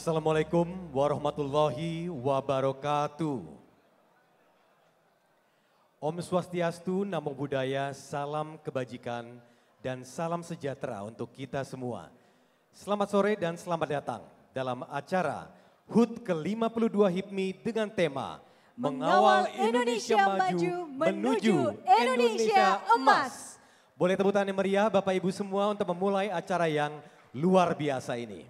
Assalamualaikum warahmatullahi wabarakatuh. Om Swastiastu, Namo Buddhaya, salam kebajikan dan salam sejahtera untuk kita semua. Selamat sore dan selamat datang dalam acara HUT ke-52 HIPMI dengan tema Mengawal Indonesia, Maju menuju Indonesia Emas. Boleh tepuk tangan yang meriah Bapak Ibu semua untuk memulai acara yang luar biasa ini.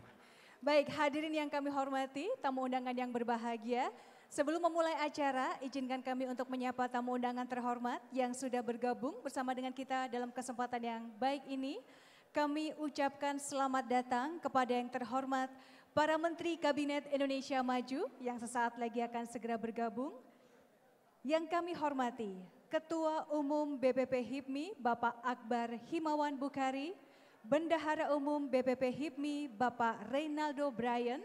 Baik, hadirin yang kami hormati, tamu undangan yang berbahagia. Sebelum memulai acara, izinkan kami untuk menyapa tamu undangan terhormat yang sudah bergabung bersama dengan kita dalam kesempatan yang baik ini. Kami ucapkan selamat datang kepada yang terhormat para Menteri Kabinet Indonesia Maju yang sesaat lagi akan segera bergabung. Yang kami hormati, Ketua Umum BPP HIPMI Bapak Akbar Himawan Bukhari, Bendahara Umum BPP HIPMI Bapak Reynaldo Bryan,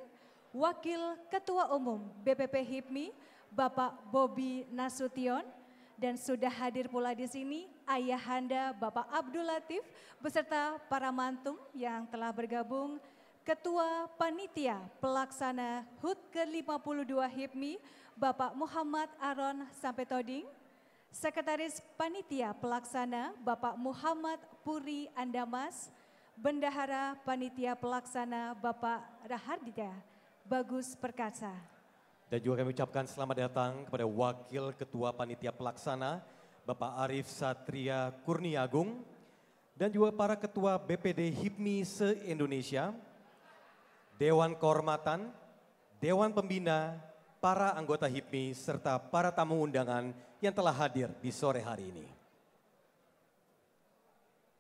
Wakil Ketua Umum BPP HIPMI Bapak Bobby Nasution, dan sudah hadir pula di sini Ayahanda Bapak Abdul Latif beserta para mantum yang telah bergabung Ketua Panitia Pelaksana HUT ke-52 HIPMI Bapak Muhammad Aron Sampetoding, Sekretaris Panitia Pelaksana Bapak Muhammad Puri Andamas, Bendahara Panitia Pelaksana Bapak Rahardika Bagus Perkasa. Dan juga kami ucapkan selamat datang kepada Wakil Ketua Panitia Pelaksana Bapak Arif Satria Kurniagung dan juga para Ketua BPD HIPMI se-Indonesia, Dewan Kehormatan, Dewan Pembina, para anggota HIPMI serta para tamu undangan yang telah hadir di sore hari ini.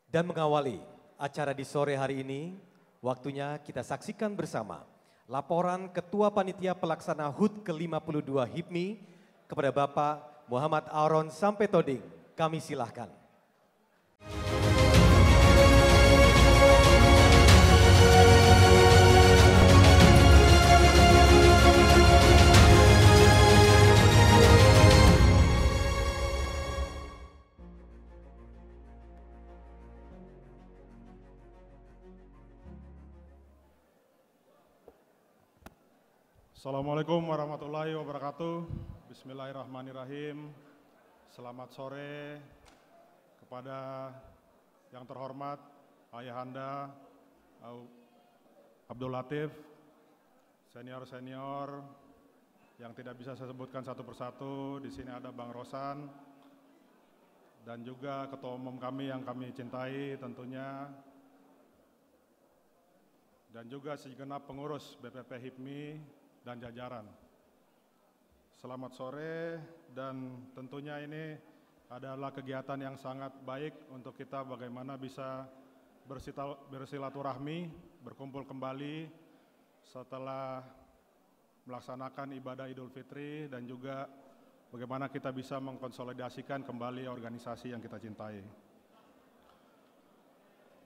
Dan mengawali acara di sore hari ini. Waktunya kita saksikan bersama laporan Ketua Panitia Pelaksana HUT ke-52 HIPMI kepada Bapak Muhammad Aaron Sampetoding. Kami silahkan. Assalamualaikum warahmatullahi wabarakatuh. Bismillahirrahmanirrahim. Selamat sore kepada yang terhormat Ayahanda Abdul Latif, senior-senior yang tidak bisa saya sebutkan satu persatu. Di sini ada Bang Rosan dan juga ketua umum kami yang kami cintai tentunya dan juga segenap pengurus BPP HIPMI dan jajaran. Selamat sore dan tentunya ini adalah kegiatan yang sangat baik untuk kita bagaimana bisa bersilaturahmi, berkumpul kembali setelah melaksanakan ibadah Idul Fitri dan juga bagaimana kita bisa mengkonsolidasikan kembali organisasi yang kita cintai.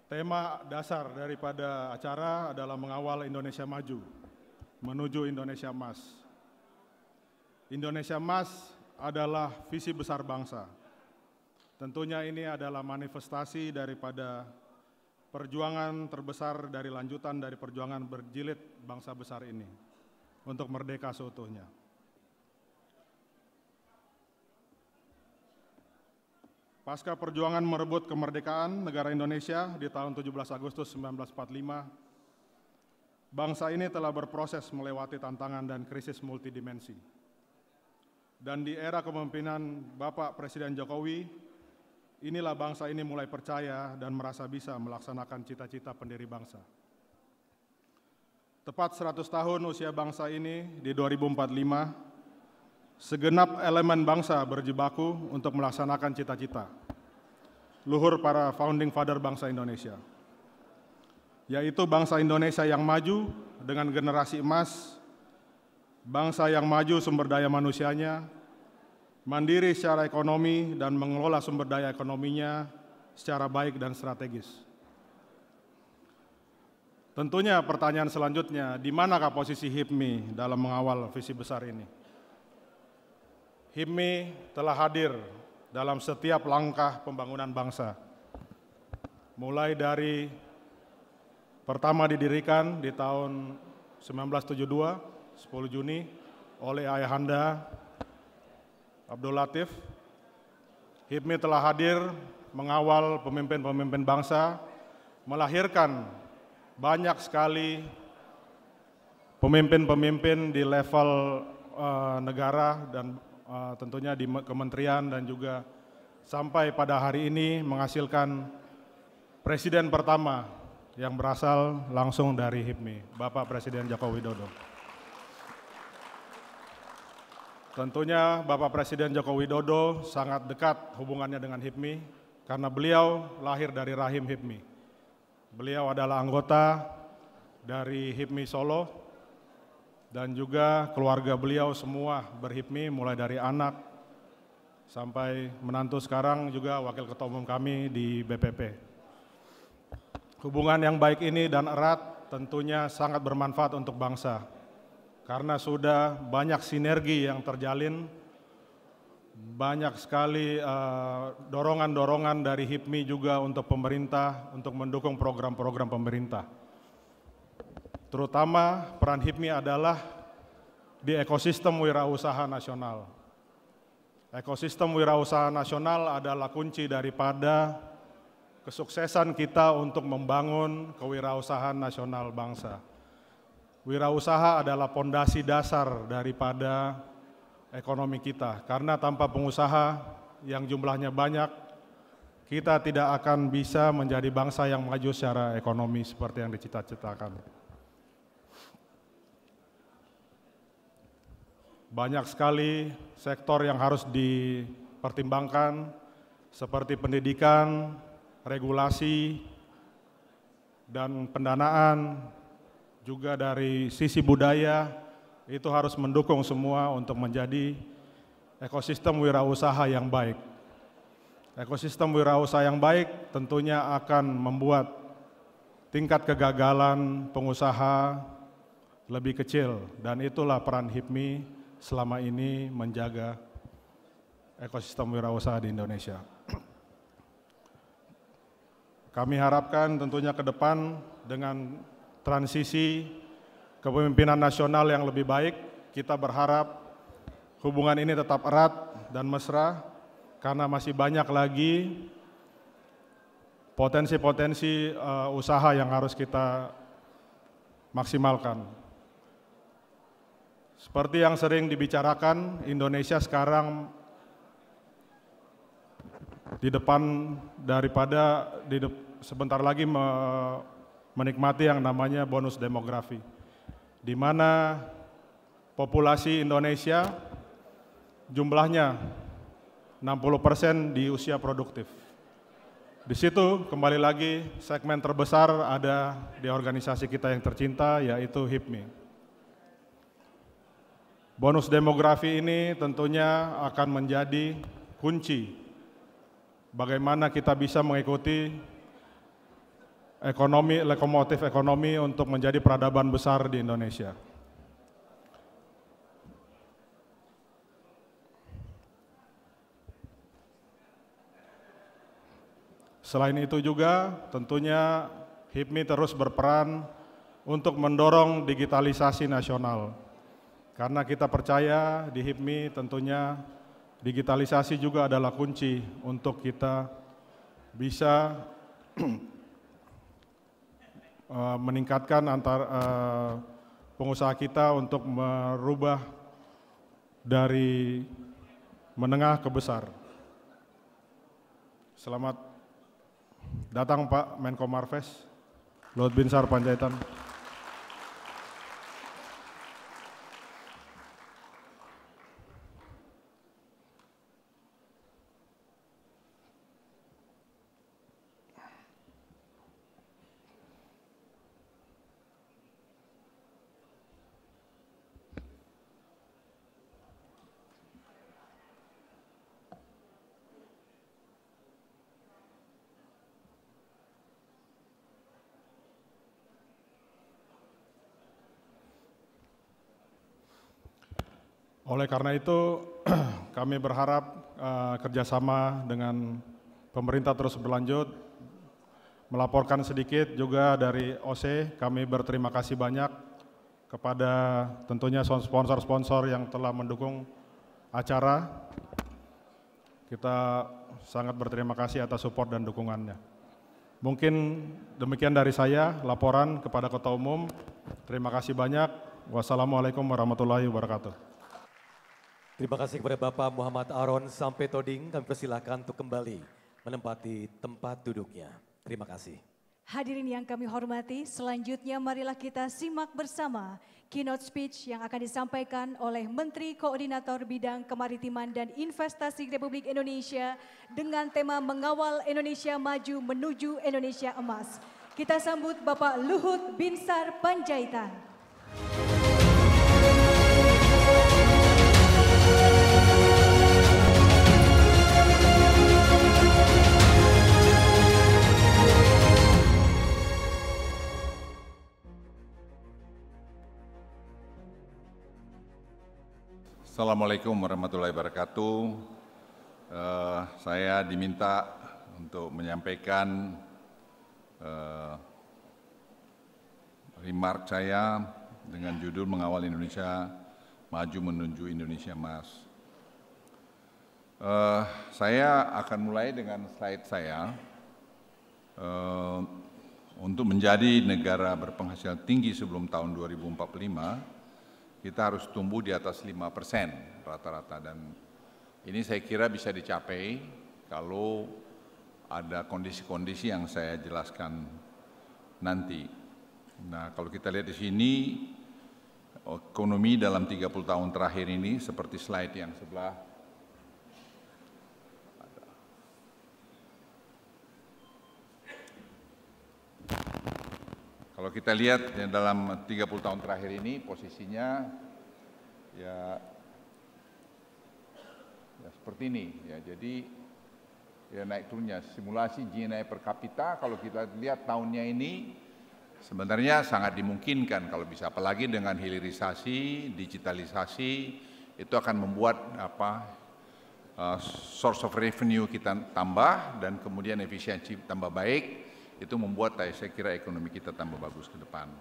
Tema dasar daripada acara adalah mengawal Indonesia maju menuju Indonesia Emas. Indonesia Emas adalah visi besar bangsa. Tentunya ini adalah manifestasi daripada perjuangan terbesar dari lanjutan dari perjuangan berjilid bangsa besar ini untuk merdeka seutuhnya. Pasca perjuangan merebut kemerdekaan negara Indonesia di tahun 17 Agustus 1945, bangsa ini telah berproses melewati tantangan dan krisis multidimensi. Dan di era kepemimpinan Bapak Presiden Jokowi, inilah bangsa ini mulai percaya dan merasa bisa melaksanakan cita-cita pendiri bangsa. Tepat 100 tahun usia bangsa ini di 2045, segenap elemen bangsa berjibaku untuk melaksanakan cita-cita. Luhur para founding father bangsa Indonesia yaitu bangsa Indonesia yang maju dengan generasi emas, bangsa yang maju sumber daya manusianya, mandiri secara ekonomi dan mengelola sumber daya ekonominya secara baik dan strategis. Tentunya pertanyaan selanjutnya, di manakah posisi HIPMI dalam mengawal visi besar ini? HIPMI telah hadir dalam setiap langkah pembangunan bangsa. Mulai dari Pertama didirikan di tahun 1972, 10 Juni, oleh Ayahanda Abdul Latif. HIPMI telah hadir mengawal pemimpin-pemimpin bangsa, melahirkan banyak sekali pemimpin-pemimpin di level uh, negara dan uh, tentunya di kementerian dan juga sampai pada hari ini menghasilkan presiden pertama yang berasal langsung dari HIPMI, Bapak Presiden Joko Widodo. Tentunya Bapak Presiden Joko Widodo sangat dekat hubungannya dengan HIPMI karena beliau lahir dari rahim HIPMI. Beliau adalah anggota dari HIPMI Solo dan juga keluarga beliau semua berhipmi mulai dari anak sampai menantu sekarang juga wakil ketua umum kami di BPP. Hubungan yang baik ini dan erat tentunya sangat bermanfaat untuk bangsa. Karena sudah banyak sinergi yang terjalin, banyak sekali eh, dorongan-dorongan uh, dari HIPMI juga untuk pemerintah, untuk mendukung program-program pemerintah. Terutama peran HIPMI adalah di ekosistem wirausaha nasional. Ekosistem wirausaha nasional adalah kunci daripada kesuksesan kita untuk membangun kewirausahaan nasional bangsa. Wirausaha adalah pondasi dasar daripada ekonomi kita, karena tanpa pengusaha yang jumlahnya banyak, kita tidak akan bisa menjadi bangsa yang maju secara ekonomi seperti yang dicita-citakan. Banyak sekali sektor yang harus dipertimbangkan, seperti pendidikan, regulasi, dan pendanaan, juga dari sisi budaya, itu harus mendukung semua untuk menjadi ekosistem wirausaha yang baik. Ekosistem wirausaha yang baik tentunya akan membuat tingkat kegagalan pengusaha lebih kecil dan itulah peran HIPMI selama ini menjaga ekosistem wirausaha di Indonesia. Kami harapkan tentunya ke depan dengan transisi kepemimpinan nasional yang lebih baik, kita berharap hubungan ini tetap erat dan mesra karena masih banyak lagi potensi-potensi uh, usaha yang harus kita maksimalkan. Seperti yang sering dibicarakan, Indonesia sekarang di depan daripada di de sebentar lagi me menikmati yang namanya bonus demografi. Di mana populasi Indonesia jumlahnya 60% di usia produktif. Di situ kembali lagi segmen terbesar ada di organisasi kita yang tercinta yaitu HIPMI. Bonus demografi ini tentunya akan menjadi kunci bagaimana kita bisa mengikuti ekonomi, lokomotif ekonomi untuk menjadi peradaban besar di Indonesia. Selain itu juga tentunya HIPMI terus berperan untuk mendorong digitalisasi nasional. Karena kita percaya di HIPMI tentunya digitalisasi juga adalah kunci untuk kita bisa eh, meningkatkan antar eh, pengusaha kita untuk merubah dari menengah ke besar. Selamat datang Pak Menko Marves, Luhut Binsar Panjaitan. Oleh karena itu kami berharap uh, kerjasama dengan pemerintah terus berlanjut. Melaporkan sedikit juga dari OC, kami berterima kasih banyak kepada tentunya sponsor-sponsor yang telah mendukung acara. Kita sangat berterima kasih atas support dan dukungannya. Mungkin demikian dari saya laporan kepada Kota Umum. Terima kasih banyak. Wassalamualaikum warahmatullahi wabarakatuh. Terima kasih kepada Bapak Muhammad Aron Sampai Toding. Kami persilahkan untuk kembali menempati tempat duduknya. Terima kasih. Hadirin yang kami hormati, selanjutnya marilah kita simak bersama keynote speech yang akan disampaikan oleh Menteri Koordinator Bidang Kemaritiman dan Investasi Republik Indonesia dengan tema Mengawal Indonesia Maju Menuju Indonesia Emas. Kita sambut Bapak Luhut Binsar Panjaitan. Thank you. Assalamualaikum warahmatullahi wabarakatuh. Uh, saya diminta untuk menyampaikan uh, remark saya dengan judul Mengawal Indonesia Maju Menuju Indonesia Mas. Uh, saya akan mulai dengan slide saya uh, untuk menjadi negara berpenghasilan tinggi sebelum tahun 2045 kita harus tumbuh di atas 5 persen rata-rata dan ini saya kira bisa dicapai kalau ada kondisi-kondisi yang saya jelaskan nanti. Nah kalau kita lihat di sini ekonomi dalam 30 tahun terakhir ini seperti slide yang sebelah Kalau kita lihat ya, dalam 30 tahun terakhir ini posisinya ya ya seperti ini ya jadi ya naik turunnya simulasi GNI per kapita kalau kita lihat tahunnya ini sebenarnya sangat dimungkinkan kalau bisa apalagi dengan hilirisasi digitalisasi itu akan membuat apa uh, source of revenue kita tambah dan kemudian efisiensi tambah baik itu membuat saya kira ekonomi kita tambah bagus ke depan.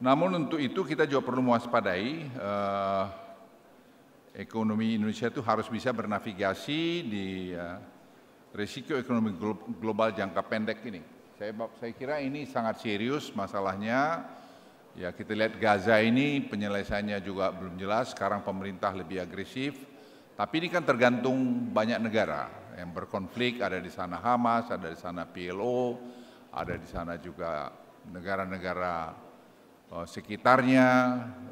Namun untuk itu kita juga perlu mewaspadai eh, ekonomi Indonesia itu harus bisa bernavigasi di eh, risiko ekonomi global jangka pendek ini. Saya, saya kira ini sangat serius masalahnya. Ya kita lihat Gaza ini penyelesaiannya juga belum jelas. Sekarang pemerintah lebih agresif. Tapi ini kan tergantung banyak negara yang berkonflik, ada di sana Hamas, ada di sana PLO, ada di sana juga negara-negara eh, sekitarnya,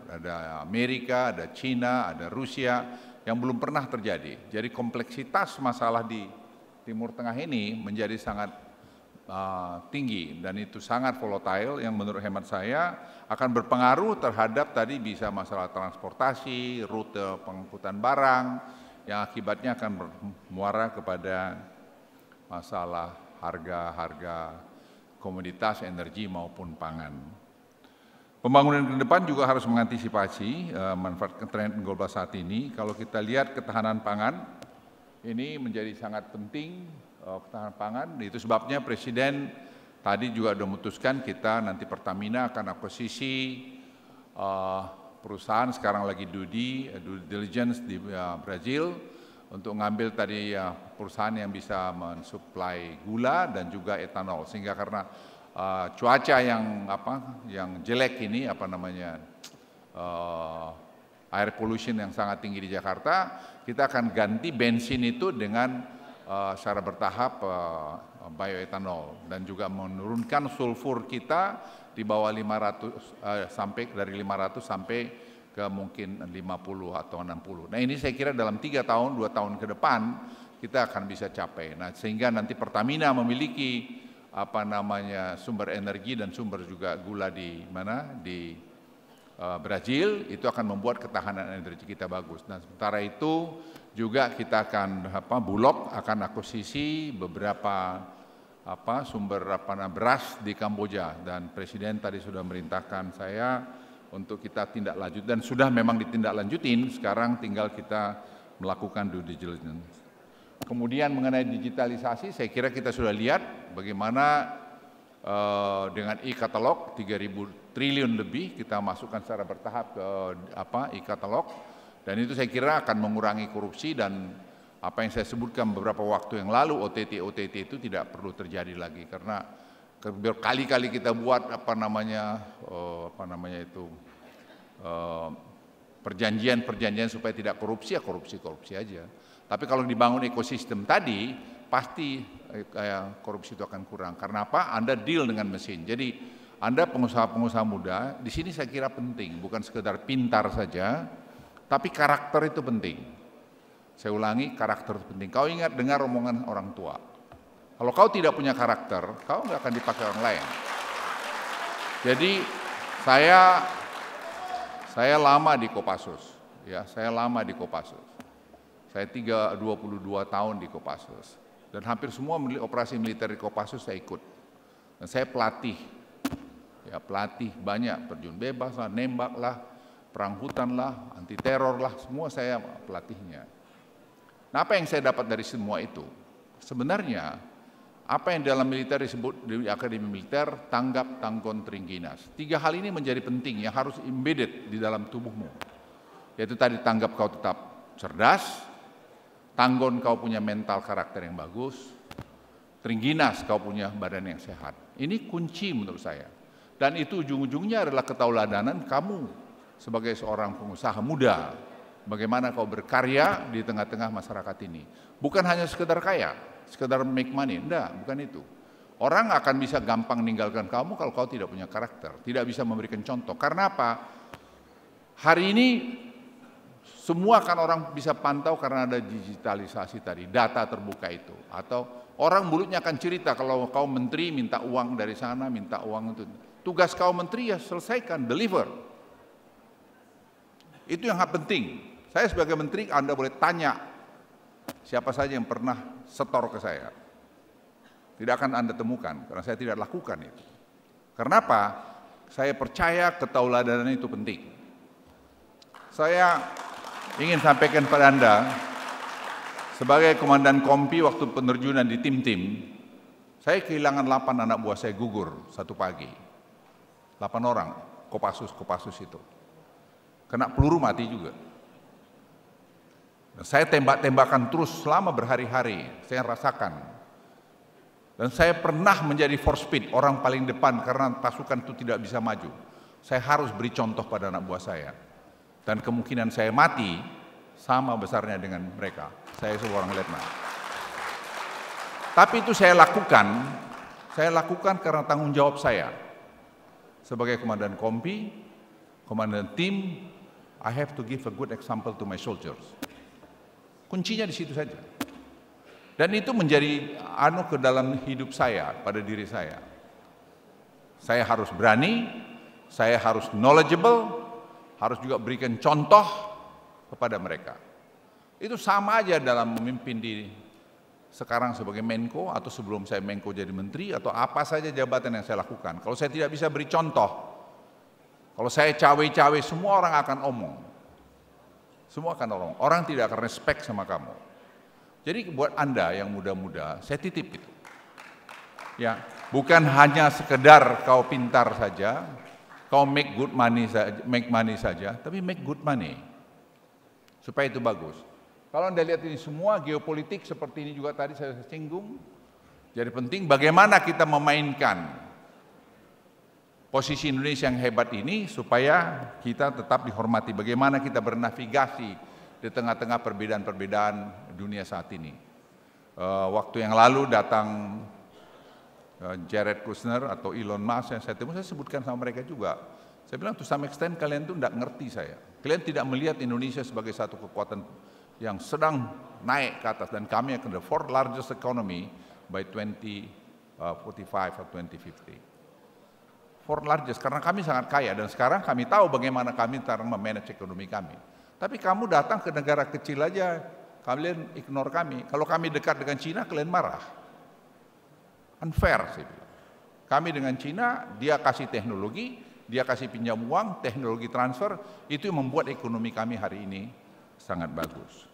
ada Amerika, ada Cina, ada Rusia yang belum pernah terjadi. Jadi kompleksitas masalah di Timur Tengah ini menjadi sangat uh, tinggi dan itu sangat volatile yang menurut hemat saya akan berpengaruh terhadap tadi bisa masalah transportasi, rute pengangkutan barang, yang akibatnya akan muara kepada masalah harga-harga komoditas energi maupun pangan. Pembangunan ke depan juga harus mengantisipasi uh, manfaat tren global saat ini. Kalau kita lihat ketahanan pangan ini menjadi sangat penting uh, ketahanan pangan. Itu sebabnya Presiden tadi juga sudah memutuskan kita nanti Pertamina akan akuisisi uh, eh, perusahaan sekarang lagi dudi eh, due diligence di uh, Brazil untuk ngambil tadi uh, perusahaan yang bisa mensuplai gula dan juga etanol sehingga karena uh, cuaca yang apa yang jelek ini apa namanya uh, air pollution yang sangat tinggi di Jakarta kita akan ganti bensin itu dengan uh, secara bertahap uh, bioetanol dan juga menurunkan sulfur kita di bawah 500 eh, sampai dari 500 sampai ke mungkin 50 atau 60. Nah ini saya kira dalam tiga tahun, dua tahun ke depan kita akan bisa capai. Nah sehingga nanti Pertamina memiliki apa namanya sumber energi dan sumber juga gula di mana di eh, Brazil itu akan membuat ketahanan energi kita bagus. Nah sementara itu juga kita akan apa Bulog akan akuisisi beberapa apa sumber apa beras di Kamboja dan presiden tadi sudah merintahkan saya untuk kita tindak lanjut dan sudah memang ditindaklanjutin sekarang tinggal kita melakukan due diligence. Kemudian mengenai digitalisasi saya kira kita sudah lihat bagaimana uh, dengan e-katalog 3000 triliun lebih kita masukkan secara bertahap ke apa e-katalog dan itu saya kira akan mengurangi korupsi dan apa yang saya sebutkan beberapa waktu yang lalu OTT-OTT itu tidak perlu terjadi lagi karena berkali-kali kita buat apa namanya uh, apa namanya itu eh, perjanjian-perjanjian uh, supaya tidak korupsi ya korupsi-korupsi aja. Tapi kalau dibangun ekosistem tadi pasti eh, korupsi itu akan kurang. Karena apa? Anda deal dengan mesin. Jadi Anda pengusaha-pengusaha muda di sini saya kira penting bukan sekedar pintar saja, tapi karakter itu penting. Saya ulangi, karakter penting. Kau ingat dengar omongan orang tua. Kalau kau tidak punya karakter, kau nggak akan dipakai orang lain. Jadi saya saya lama di Kopassus, ya saya lama di Kopassus. Saya 3, dua tahun di Kopassus dan hampir semua operasi militer di Kopassus saya ikut. Dan saya pelatih, ya pelatih banyak terjun bebas lah, nembak lah, perang hutan lah, anti teror lah, semua saya pelatihnya. Nah, apa yang saya dapat dari semua itu? Sebenarnya apa yang dalam militer disebut di akademi militer tanggap tangkon teringginas. Tiga hal ini menjadi penting yang harus embedded di dalam tubuhmu. Yaitu tadi tanggap kau tetap cerdas, tanggon kau punya mental karakter yang bagus, teringginas kau punya badan yang sehat. Ini kunci menurut saya. Dan itu ujung-ujungnya adalah ketauladanan kamu sebagai seorang pengusaha muda bagaimana kau berkarya di tengah-tengah masyarakat ini. Bukan hanya sekedar kaya, sekedar make money, enggak, bukan itu. Orang akan bisa gampang meninggalkan kamu kalau kau tidak punya karakter, tidak bisa memberikan contoh. Karena apa? Hari ini semua kan orang bisa pantau karena ada digitalisasi tadi, data terbuka itu. Atau orang mulutnya akan cerita kalau kau menteri minta uang dari sana, minta uang itu. Tugas kau menteri ya selesaikan, deliver. Itu yang penting. Saya sebagai menteri Anda boleh tanya siapa saja yang pernah setor ke saya. Tidak akan Anda temukan karena saya tidak lakukan itu. Kenapa? Saya percaya ketauladanan itu penting. Saya ingin sampaikan kepada Anda sebagai komandan kompi waktu penerjunan di tim-tim, saya kehilangan 8 anak buah saya gugur satu pagi. 8 orang, Kopassus-Kopassus itu. Kena peluru mati juga. Saya tembak-tembakan terus selama berhari-hari, saya rasakan. Dan saya pernah menjadi force speed, orang paling depan karena pasukan itu tidak bisa maju. Saya harus beri contoh pada anak buah saya. Dan kemungkinan saya mati sama besarnya dengan mereka. Saya seorang letnan. Tapi itu saya lakukan, saya lakukan karena tanggung jawab saya. Sebagai komandan kompi, komandan tim, I have to give a good example to my soldiers. Kuncinya di situ saja. Dan itu menjadi anu ke dalam hidup saya, pada diri saya. Saya harus berani, saya harus knowledgeable, harus juga berikan contoh kepada mereka. Itu sama aja dalam memimpin di sekarang sebagai Menko atau sebelum saya Menko jadi menteri atau apa saja jabatan yang saya lakukan. Kalau saya tidak bisa beri contoh, kalau saya cawe-cawe semua orang akan omong. Semua akan tolong. Orang tidak akan respect sama kamu. Jadi buat Anda yang muda-muda, saya titip itu. Ya, bukan hanya sekedar kau pintar saja, kau make good money saja, make money saja, tapi make good money. Supaya itu bagus. Kalau Anda lihat ini semua geopolitik seperti ini juga tadi saya singgung. Jadi penting bagaimana kita memainkan posisi Indonesia yang hebat ini supaya kita tetap dihormati. Bagaimana kita bernavigasi di tengah-tengah perbedaan-perbedaan dunia saat ini. Eh, waktu yang lalu datang eh, Jared Kushner atau Elon Musk yang saya temui, saya sebutkan sama mereka juga. Saya bilang, tuh some extent kalian tuh tidak ngerti saya. Kalian tidak melihat Indonesia sebagai satu kekuatan yang sedang naik ke atas. Dan kami akan the fourth largest economy by 2045 uh, eh, or 2050 for largest karena kami sangat kaya dan sekarang kami tahu bagaimana kami cara memanage ekonomi kami. Tapi kamu datang ke negara kecil aja, kalian ignore kami. Kalau kami dekat dengan Cina, kalian marah. Unfair sih. Kami dengan Cina, dia kasih teknologi, dia kasih pinjam uang, teknologi transfer, itu yang membuat ekonomi kami hari ini sangat bagus.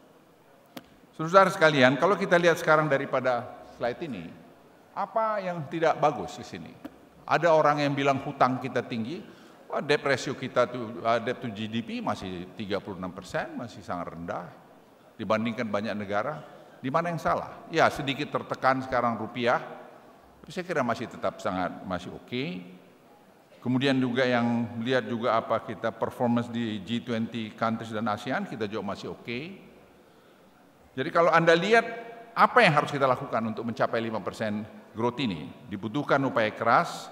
Saudara sekalian, kalau kita lihat sekarang daripada slide ini, apa yang tidak bagus di sini? Ada orang yang bilang hutang kita tinggi, wah debt kita tuh ah, debt to GDP masih 36 persen, masih sangat rendah dibandingkan banyak negara. Di mana yang salah? Ya sedikit tertekan sekarang rupiah, tapi saya kira masih tetap sangat masih oke. Okay. Kemudian juga yang lihat juga apa kita performance di G20 countries dan ASEAN kita juga masih oke. Okay. Jadi kalau Anda lihat apa yang harus kita lakukan untuk mencapai 5% persen? growth ini dibutuhkan upaya keras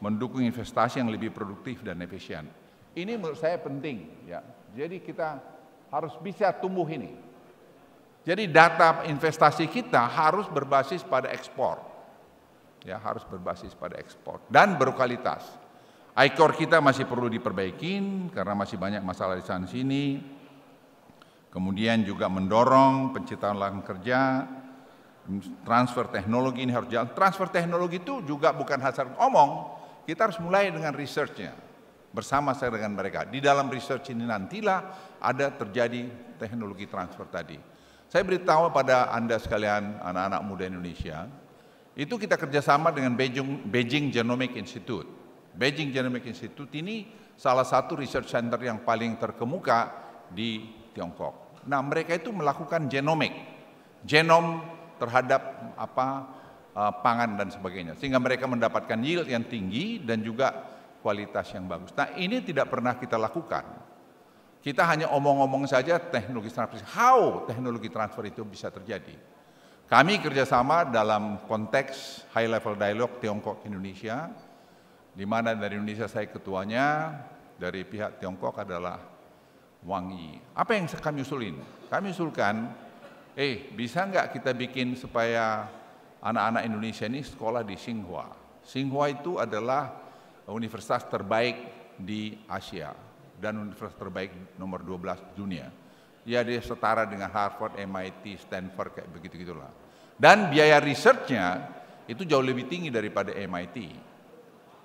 mendukung investasi yang lebih produktif dan efisien. Ini menurut saya penting ya. Jadi kita harus bisa tumbuh ini. Jadi data investasi kita harus berbasis pada ekspor. Ya, harus berbasis pada ekspor dan berkualitas. ICOR kita masih perlu diperbaiki karena masih banyak masalah di sana sini. Kemudian juga mendorong penciptaan lapangan kerja, transfer teknologi ini harus jalan. Transfer teknologi itu juga bukan hasil omong. Kita harus mulai dengan researchnya bersama saya dengan mereka. Di dalam research ini nantilah ada terjadi teknologi transfer tadi. Saya beritahu pada Anda sekalian anak-anak muda Indonesia, itu kita kerjasama dengan Beijing, Beijing Genomic Institute. Beijing Genomic Institute ini salah satu research center yang paling terkemuka di Tiongkok. Nah mereka itu melakukan genomic, genom terhadap apa eh, pangan dan sebagainya sehingga mereka mendapatkan yield yang tinggi dan juga kualitas yang bagus. Nah, ini tidak pernah kita lakukan. Kita hanya omong-omong saja teknologi transfer. How teknologi transfer itu bisa terjadi? Kami kerjasama dalam konteks high level dialog Tiongkok Indonesia, di mana dari Indonesia saya ketuanya, dari pihak Tiongkok adalah Wang Yi. Apa yang kami usulin? Kami usulkan eh bisa nggak kita bikin supaya anak-anak Indonesia ini sekolah di Singhua? Singhua itu adalah universitas terbaik di Asia dan universitas terbaik nomor 12 dunia. Ya dia setara dengan Harvard, MIT, Stanford kayak begitu gitulah. Dan biaya risetnya itu jauh lebih tinggi daripada MIT.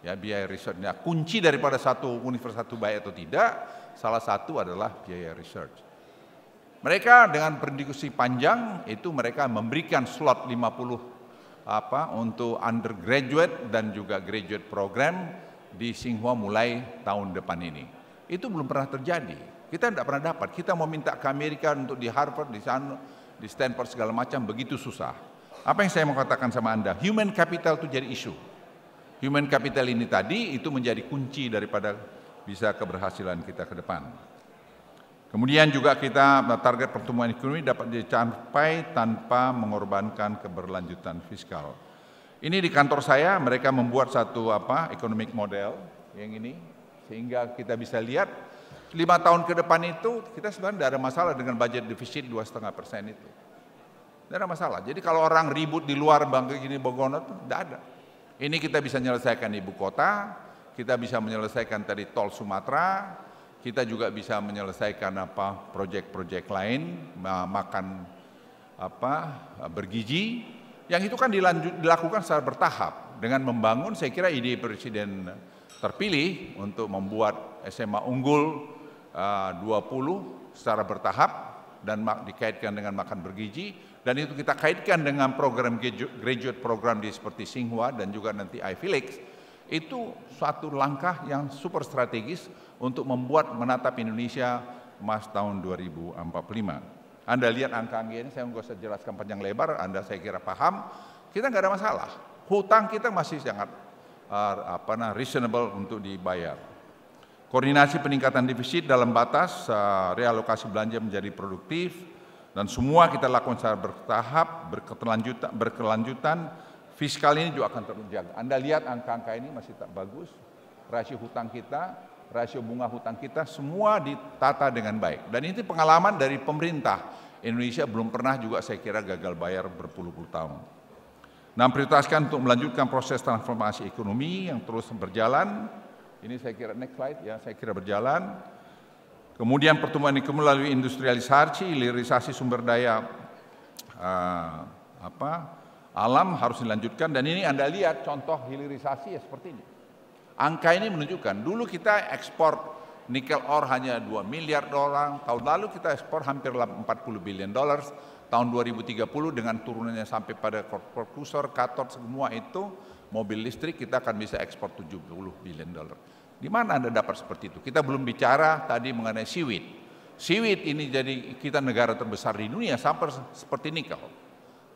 Ya biaya risetnya kunci daripada satu universitas itu baik atau tidak, salah satu adalah biaya research. Mereka dengan berdiskusi panjang itu mereka memberikan slot 50 apa untuk undergraduate dan juga graduate program di Singhua mulai tahun depan ini. Itu belum pernah terjadi. Kita tidak pernah dapat. Kita mau minta ke Amerika untuk di Harvard, di sana, di Stanford segala macam begitu susah. Apa yang saya mau katakan sama Anda? Human capital itu jadi isu. Human capital ini tadi itu menjadi kunci daripada bisa keberhasilan kita ke depan. Kemudian juga kita eh, target pertumbuhan ekonomi dapat dicapai tanpa mengorbankan keberlanjutan fiskal. Ini di kantor saya mereka membuat satu apa economic model yang ini sehingga kita bisa lihat lima tahun ke depan itu kita sebenarnya tidak ada masalah dengan budget defisit dua setengah persen itu. Tidak ada masalah. Jadi kalau orang ribut di luar bangga gini bogono itu tidak ada. Ini kita bisa menyelesaikan ibu kota, kita bisa menyelesaikan tadi tol Sumatera, kita juga bisa menyelesaikan apa proyek-proyek lain makan apa bergizi yang itu kan dilanjut, dilakukan secara bertahap dengan membangun saya kira ide presiden terpilih untuk membuat SMA unggul uh, 20 secara bertahap dan dikaitkan dengan makan bergizi dan itu kita kaitkan dengan program graduate program di seperti Singhua dan juga nanti iFilix itu suatu langkah yang super strategis untuk membuat menatap Indonesia emas tahun 2045. Anda lihat angka-angka ini, saya nggak usah jelaskan panjang lebar, Anda saya kira paham, kita nggak ada masalah. Hutang kita masih sangat uh, apa nah, reasonable untuk dibayar. Koordinasi peningkatan defisit dalam batas, uh, realokasi belanja menjadi produktif, dan semua kita lakukan secara bertahap, berkelanjutan, berkelanjutan. Fiskal ini juga akan terjaga. Anda lihat angka-angka ini masih tak bagus, rasio hutang kita rasio bunga hutang kita semua ditata dengan baik. Dan ini pengalaman dari pemerintah. Indonesia belum pernah juga saya kira gagal bayar berpuluh-puluh tahun. Nah, prioritaskan untuk melanjutkan proses transformasi ekonomi yang terus berjalan. Ini saya kira next slide ya, saya kira berjalan. Kemudian pertumbuhan ekonomi melalui industrialisasi, hilirisasi sumber daya uh, apa alam harus dilanjutkan dan ini Anda lihat contoh hilirisasi ya seperti ini. Angka ini menunjukkan dulu kita ekspor nikel ore hanya 2 miliar dolar, tahun lalu kita ekspor hampir 40 billion dolar, tahun 2030 dengan turunannya sampai pada perkusor, katot semua itu mobil listrik kita akan bisa ekspor 70 billion dolar. Di mana Anda dapat seperti itu? Kita belum bicara tadi mengenai siwit. Siwit ini jadi kita negara terbesar di dunia sampai seperti nikel.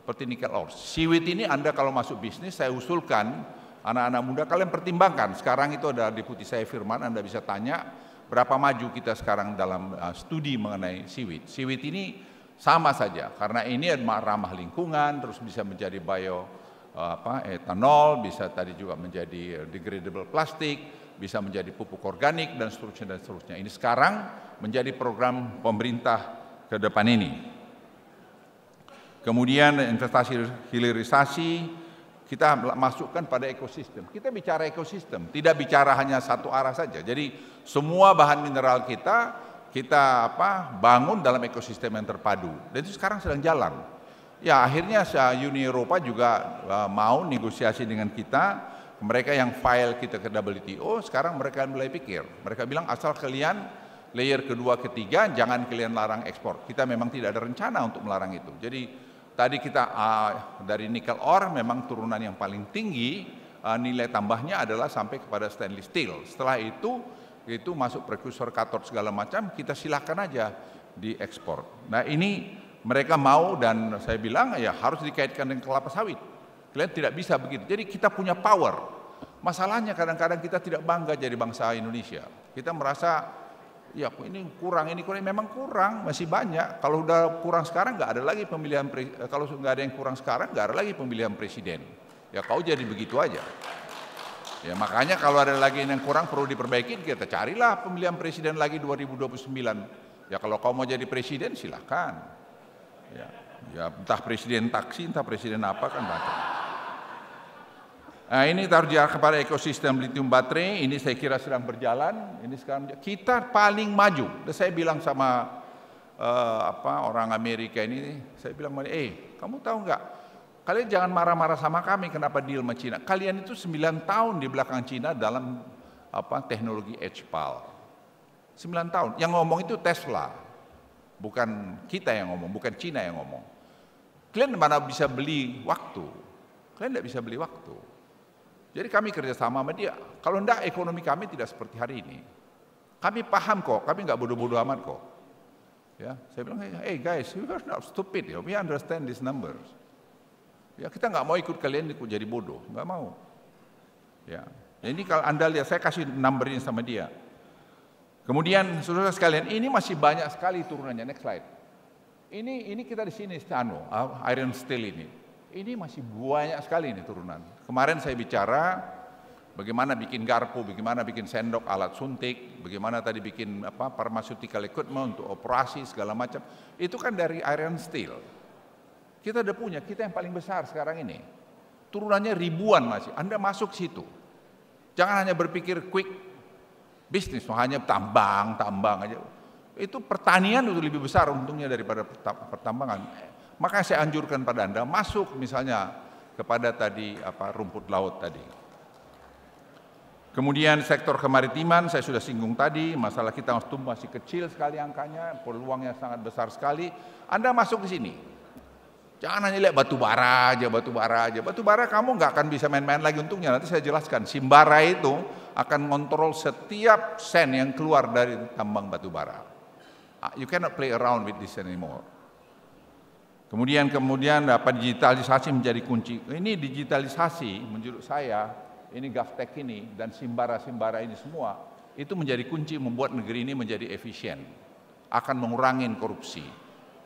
Seperti nikel ore. Siwit ini Anda kalau masuk bisnis saya usulkan anak-anak muda kalian pertimbangkan. Sekarang itu ada deputi saya Firman, Anda bisa tanya berapa maju kita sekarang dalam uh, studi mengenai siwit. Siwit ini sama saja karena ini ramah lingkungan, terus bisa menjadi bio uh, apa etanol, bisa tadi juga menjadi degradable plastik, bisa menjadi pupuk organik dan seterusnya dan seterusnya. Ini sekarang menjadi program pemerintah ke depan ini. Kemudian investasi hilirisasi, kita masukkan pada ekosistem. Kita bicara ekosistem, tidak bicara hanya satu arah saja. Jadi semua bahan mineral kita kita apa bangun dalam ekosistem yang terpadu. Dan itu sekarang sedang jalan. Ya akhirnya Uni Eropa juga e, mau negosiasi dengan kita. Mereka yang file kita ke WTO sekarang mereka mulai pikir. Mereka bilang asal kalian layer kedua ketiga jangan kalian larang ekspor. Kita memang tidak ada rencana untuk melarang itu. Jadi Tadi kita uh, dari nikel ore memang turunan yang paling tinggi uh, nilai tambahnya adalah sampai kepada stainless steel. Setelah itu itu masuk prekursor katod segala macam kita silakan aja diekspor. Nah ini mereka mau dan saya bilang ya harus dikaitkan dengan kelapa sawit. Kalian tidak bisa begitu. Jadi kita punya power. Masalahnya kadang-kadang kita tidak bangga jadi bangsa Indonesia. Kita merasa ya ini kurang ini kurang memang kurang masih banyak kalau udah kurang sekarang nggak ada lagi pemilihan eh, kalau nggak ada yang kurang sekarang nggak ada lagi pemilihan presiden ya kau jadi begitu aja ya makanya kalau ada lagi yang kurang perlu diperbaiki kita carilah pemilihan presiden lagi 2029 ya kalau kau mau jadi presiden silahkan ya, ya entah presiden taksi entah presiden apa kan banyak. Nah, ini taruh kepada ekosistem lithium baterai, ini saya kira sedang berjalan, ini sekarang kita paling maju. Dan saya bilang sama uh, apa orang Amerika ini, saya bilang, "Eh, kamu tahu nggak? Kalian jangan marah-marah sama kami kenapa deal sama Cina. Kalian itu 9 tahun di belakang Cina dalam apa teknologi edge pal. 9 tahun. Yang ngomong itu Tesla. Bukan kita yang ngomong, bukan Cina yang ngomong. Kalian mana bisa beli waktu? Kalian tidak bisa beli waktu. Jadi kami kerjasama sama dia. Kalau enggak ekonomi kami tidak seperti hari ini. Kami paham kok, kami nggak bodoh-bodoh amat kok. Ya, saya bilang, hey guys, you are not stupid, ya. we understand these numbers. Ya, kita nggak mau ikut kalian ikut jadi bodoh, nggak mau. Ya, ini kalau anda lihat, saya kasih number ini sama dia. Kemudian saudara sekalian, ini masih banyak sekali turunannya. Next slide. Ini ini kita di sini Stano, uh, Iron Steel ini. Ini masih banyak sekali ini turunan. Kemarin saya bicara bagaimana bikin garpu, bagaimana bikin sendok alat suntik, bagaimana tadi bikin apa pharmaceutical equipment untuk operasi segala macam. Itu kan dari iron steel. Kita udah punya, kita yang paling besar sekarang ini. Turunannya ribuan masih. Anda masuk situ. Jangan hanya berpikir quick bisnis, hanya tambang, tambang aja. Itu pertanian itu lebih besar untungnya daripada pertambangan. Maka saya anjurkan pada Anda masuk misalnya kepada tadi apa rumput laut tadi. Kemudian sektor kemaritiman saya sudah singgung tadi, masalah kita tumbuh masih kecil sekali angkanya, peluangnya sangat besar sekali. Anda masuk ke sini. Jangan hanya lihat batu bara aja, batu bara aja. Batu bara kamu nggak akan bisa main-main lagi untungnya. Nanti saya jelaskan. Simbara itu akan kontrol setiap sen yang keluar dari tambang batu bara. Ah, you cannot play around with this anymore. Kemudian kemudian dapat digitalisasi menjadi kunci. Ini digitalisasi menurut saya, ini gaftek ini dan simbara-simbara ini semua itu menjadi kunci membuat negeri ini menjadi efisien. Akan mengurangi korupsi.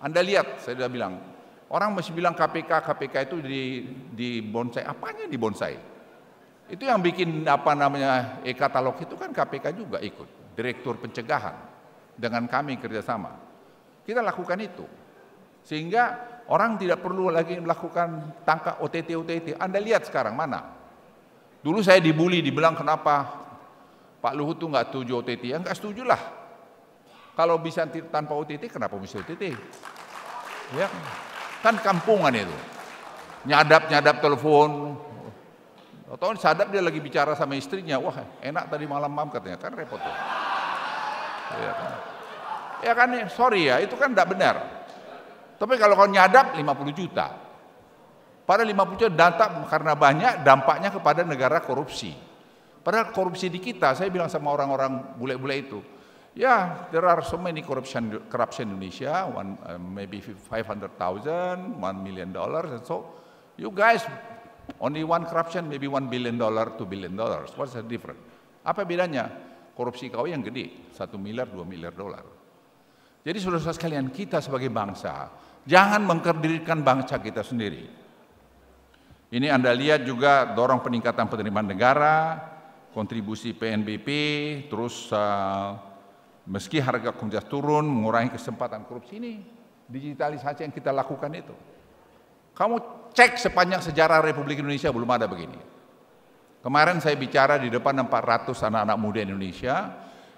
Anda lihat, saya sudah bilang, orang masih bilang KPK, KPK itu di, di bonsai. Apanya di bonsai? Itu yang bikin apa namanya e-katalog itu kan KPK juga ikut. Direktur pencegahan dengan kami kerjasama. Kita lakukan itu. Sehingga Orang tidak perlu lagi melakukan tangkap OTT-OTT. Anda lihat sekarang mana? Dulu saya dibully, dibilang kenapa Pak Luhut tuh nggak setuju OTT. Ya nggak setuju lah. Kalau bisa tanpa OTT, kenapa bisa OTT? Ya, kan kampungan itu. Nyadap-nyadap telepon. Tahun sadap dia lagi bicara sama istrinya, wah enak tadi malam mam katanya, kan repot tuh. Iya kan, ya kan sorry ya, itu kan tidak benar. Tapi kalau kau nyadap 50 juta. Pada 50 juta datang karena banyak dampaknya kepada negara korupsi. Padahal korupsi di kita, saya bilang sama orang-orang bule-bule itu, ya there are so many corruption corruption Indonesia, one uh, maybe 500,000, 1 million dollars and so you guys only one corruption maybe 1 billion dollar, 2 billion dollars. What's the difference? Apa bedanya? Korupsi kau yang gede, 1 miliar, 2 miliar dolar. Jadi saudara-saudara sekalian, kita sebagai bangsa Jangan mengkerdilkan bangsa kita sendiri. Ini Anda lihat juga dorong peningkatan penerimaan negara, kontribusi PNBP, terus uh, meski harga komoditas turun, mengurangi kesempatan korupsi ini, digitalisasi yang kita lakukan itu. Kamu cek sepanjang sejarah Republik Indonesia belum ada begini. Kemarin saya bicara di depan 400 anak-anak muda Indonesia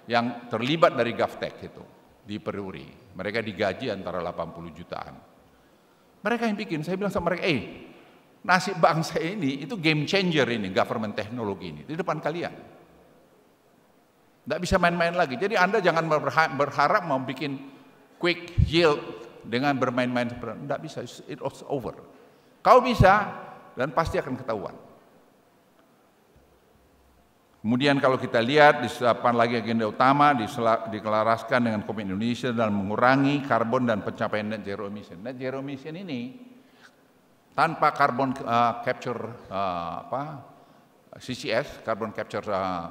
yang terlibat dari GAFTEK itu di Peruri. Mereka digaji antara 80 jutaan. Mereka yang bikin, saya bilang sama mereka, eh nasib bangsa ini itu game changer ini, government teknologi ini, di depan kalian. Tidak bisa main-main lagi. Jadi Anda jangan berharap mau bikin quick yield dengan bermain-main seperti Tidak bisa, it's over. Kau bisa dan pasti akan ketahuan. Kemudian kalau kita lihat di depan lagi agenda utama dikelaraskan dengan komitmen Indonesia dalam mengurangi karbon dan pencapaian net zero emission. Net zero emission ini tanpa carbon uh, eh, capture uh, apa CCS carbon capture uh, eh,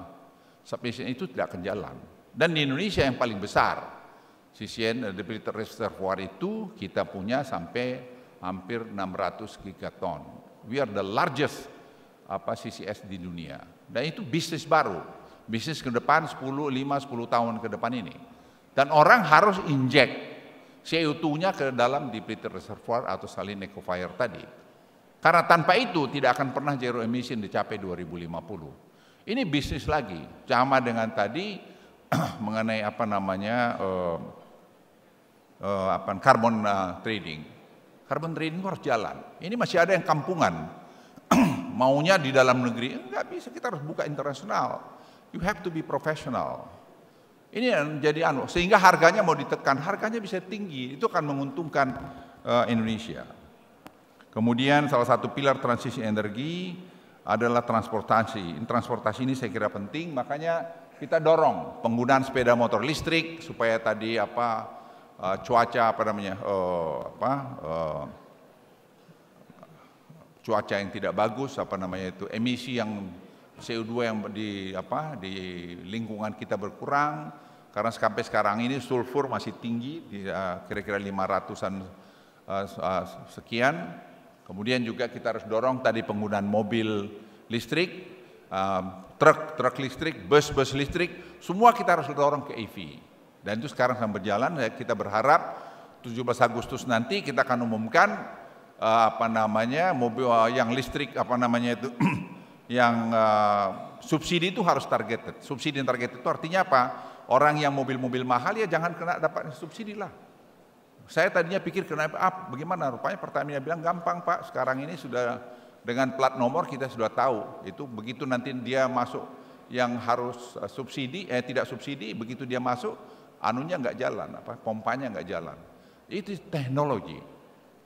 submission itu tidak akan jalan. Dan di Indonesia yang paling besar CCN depleted reservoir itu kita punya sampai hampir 600 gigaton. We are the largest apa CCS di dunia. Dan itu bisnis baru. Bisnis ke depan 10, 5, 10 tahun ke depan ini. Dan orang harus injek CO2-nya ke dalam depleted reservoir atau saline aquifer tadi. Karena tanpa itu tidak akan pernah zero emission dicapai 2050. Ini bisnis lagi. Sama dengan tadi mengenai apa namanya uh, uh, apa carbon uh, trading. Carbon trading harus jalan. Ini masih ada yang kampungan. maunya di dalam negeri, enggak bisa, kita harus buka internasional. You have to be professional. Ini yang jadi anu, sehingga harganya mau ditekan, harganya bisa tinggi, itu akan menguntungkan uh, Indonesia. Kemudian salah satu pilar transisi energi adalah transportasi. Transportasi ini saya kira penting, makanya kita dorong penggunaan sepeda motor listrik supaya tadi apa uh, cuaca apa namanya uh, apa uh, cuaca yang tidak bagus, apa namanya itu, emisi yang CO2 yang di apa di lingkungan kita berkurang karena sampai sekarang ini sulfur masih tinggi di eh, kira-kira 500-an eh, eh, sekian. Kemudian juga kita harus dorong tadi penggunaan mobil listrik, truk truk listrik, bus-bus listrik, semua kita harus dorong ke EV. Dan itu sekarang sedang berjalan, ya, kita berharap 17 Agustus nanti kita akan umumkan uh, apa namanya mobil uh, yang listrik apa namanya itu yang uh, subsidi itu harus targeted. Subsidi yang targeted itu artinya apa? Orang yang mobil-mobil mahal ya jangan kena dapat subsidi lah. Saya tadinya pikir kenapa Ah, bagaimana rupanya Pertamina bilang gampang Pak, sekarang ini sudah dengan plat nomor kita sudah tahu. Itu begitu nanti dia masuk yang harus subsidi eh tidak subsidi begitu dia masuk anunya nggak jalan apa pompanya nggak jalan. Itu teknologi.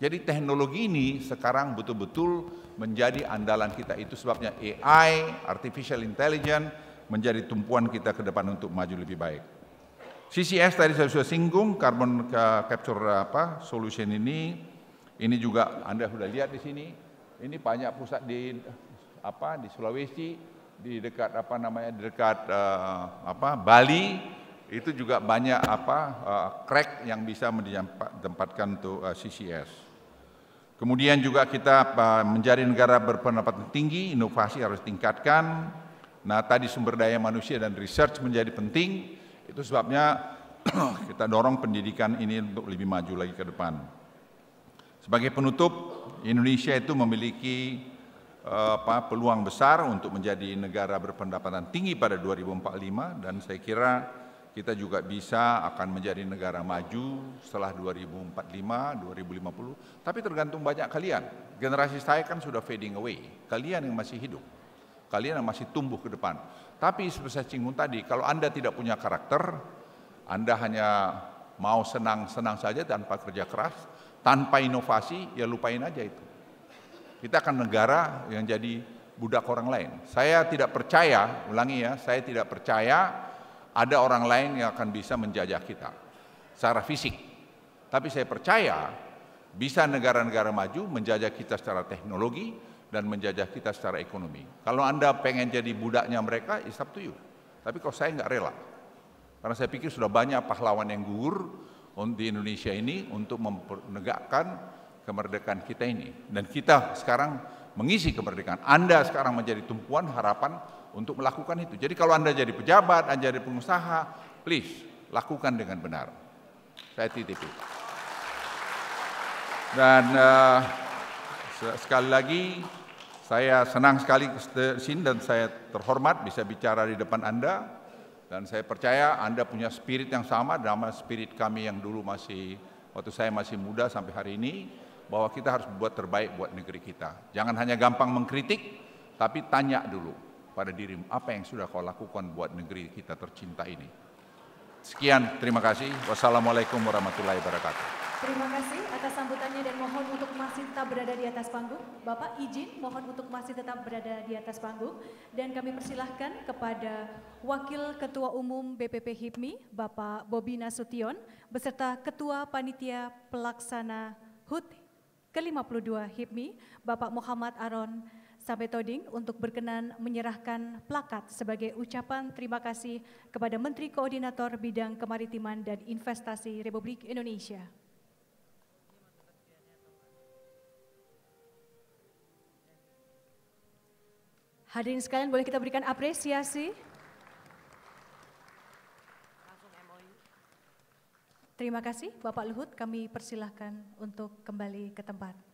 Jadi teknologi ini sekarang betul-betul menjadi andalan kita. Itu sebabnya AI, artificial intelligence menjadi tumpuan kita ke depan untuk maju lebih baik. CCS tadi saya sudah singgung, carbon capture apa solution ini. Ini juga Anda sudah lihat di sini. Ini banyak pusat di apa di Sulawesi, di dekat apa namanya dekat uh, apa Bali itu juga banyak apa uh, crack yang bisa ditempatkan untuk uh, eh, CCS. Kemudian juga kita menjadi negara berpendapatan tinggi, inovasi harus tingkatkan. Nah tadi sumber daya manusia dan research menjadi penting. Itu sebabnya kita dorong pendidikan ini untuk lebih maju lagi ke depan. Sebagai penutup, Indonesia itu memiliki eh, apa, peluang besar untuk menjadi negara berpendapatan tinggi pada 2045 dan saya kira kita juga bisa akan menjadi negara maju setelah 2045, 2050, tapi tergantung banyak kalian. Generasi saya kan sudah fading away, kalian yang masih hidup, kalian yang masih tumbuh ke depan. Tapi seperti saya singgung tadi, kalau Anda tidak punya karakter, Anda hanya mau senang-senang saja tanpa kerja keras, tanpa inovasi, ya lupain aja itu. Kita akan negara yang jadi budak orang lain. Saya tidak percaya, ulangi ya, saya tidak percaya ada orang lain yang akan bisa menjajah kita secara fisik. Tapi saya percaya bisa negara-negara maju menjajah kita secara teknologi dan menjajah kita secara ekonomi. Kalau Anda pengen jadi budaknya mereka, it's up to you. Tapi kalau saya nggak rela. Karena saya pikir sudah banyak pahlawan yang gugur di Indonesia ini untuk menegakkan kemerdekaan kita ini. Dan kita sekarang mengisi kemerdekaan. Anda sekarang menjadi tumpuan harapan untuk melakukan itu. Jadi kalau Anda jadi pejabat, Anda jadi pengusaha, please lakukan dengan benar. Saya titip Dan uh, sekali lagi saya senang sekali ke sini dan saya terhormat bisa bicara di depan Anda dan saya percaya Anda punya spirit yang sama sama spirit kami yang dulu masih waktu saya masih muda sampai hari ini bahwa kita harus buat terbaik buat negeri kita. Jangan hanya gampang mengkritik tapi tanya dulu pada dirimu apa yang sudah kau lakukan buat negeri kita tercinta ini. Sekian, terima kasih. Wassalamualaikum warahmatullahi wabarakatuh. Terima kasih atas sambutannya dan mohon untuk masih tetap berada di atas panggung. Bapak izin mohon untuk masih tetap berada di atas panggung. Dan kami persilahkan kepada Wakil Ketua Umum BPP HIPMI, Bapak Bobi Nasution, beserta Ketua Panitia Pelaksana HUT ke-52 HIPMI, Bapak Muhammad Aron Sampai Toding untuk berkenan menyerahkan plakat sebagai ucapan terima kasih kepada Menteri Koordinator Bidang Kemaritiman dan Investasi Republik Indonesia. Hadirin sekalian boleh kita berikan apresiasi. Terima kasih Bapak Luhut, kami persilahkan untuk kembali ke tempat.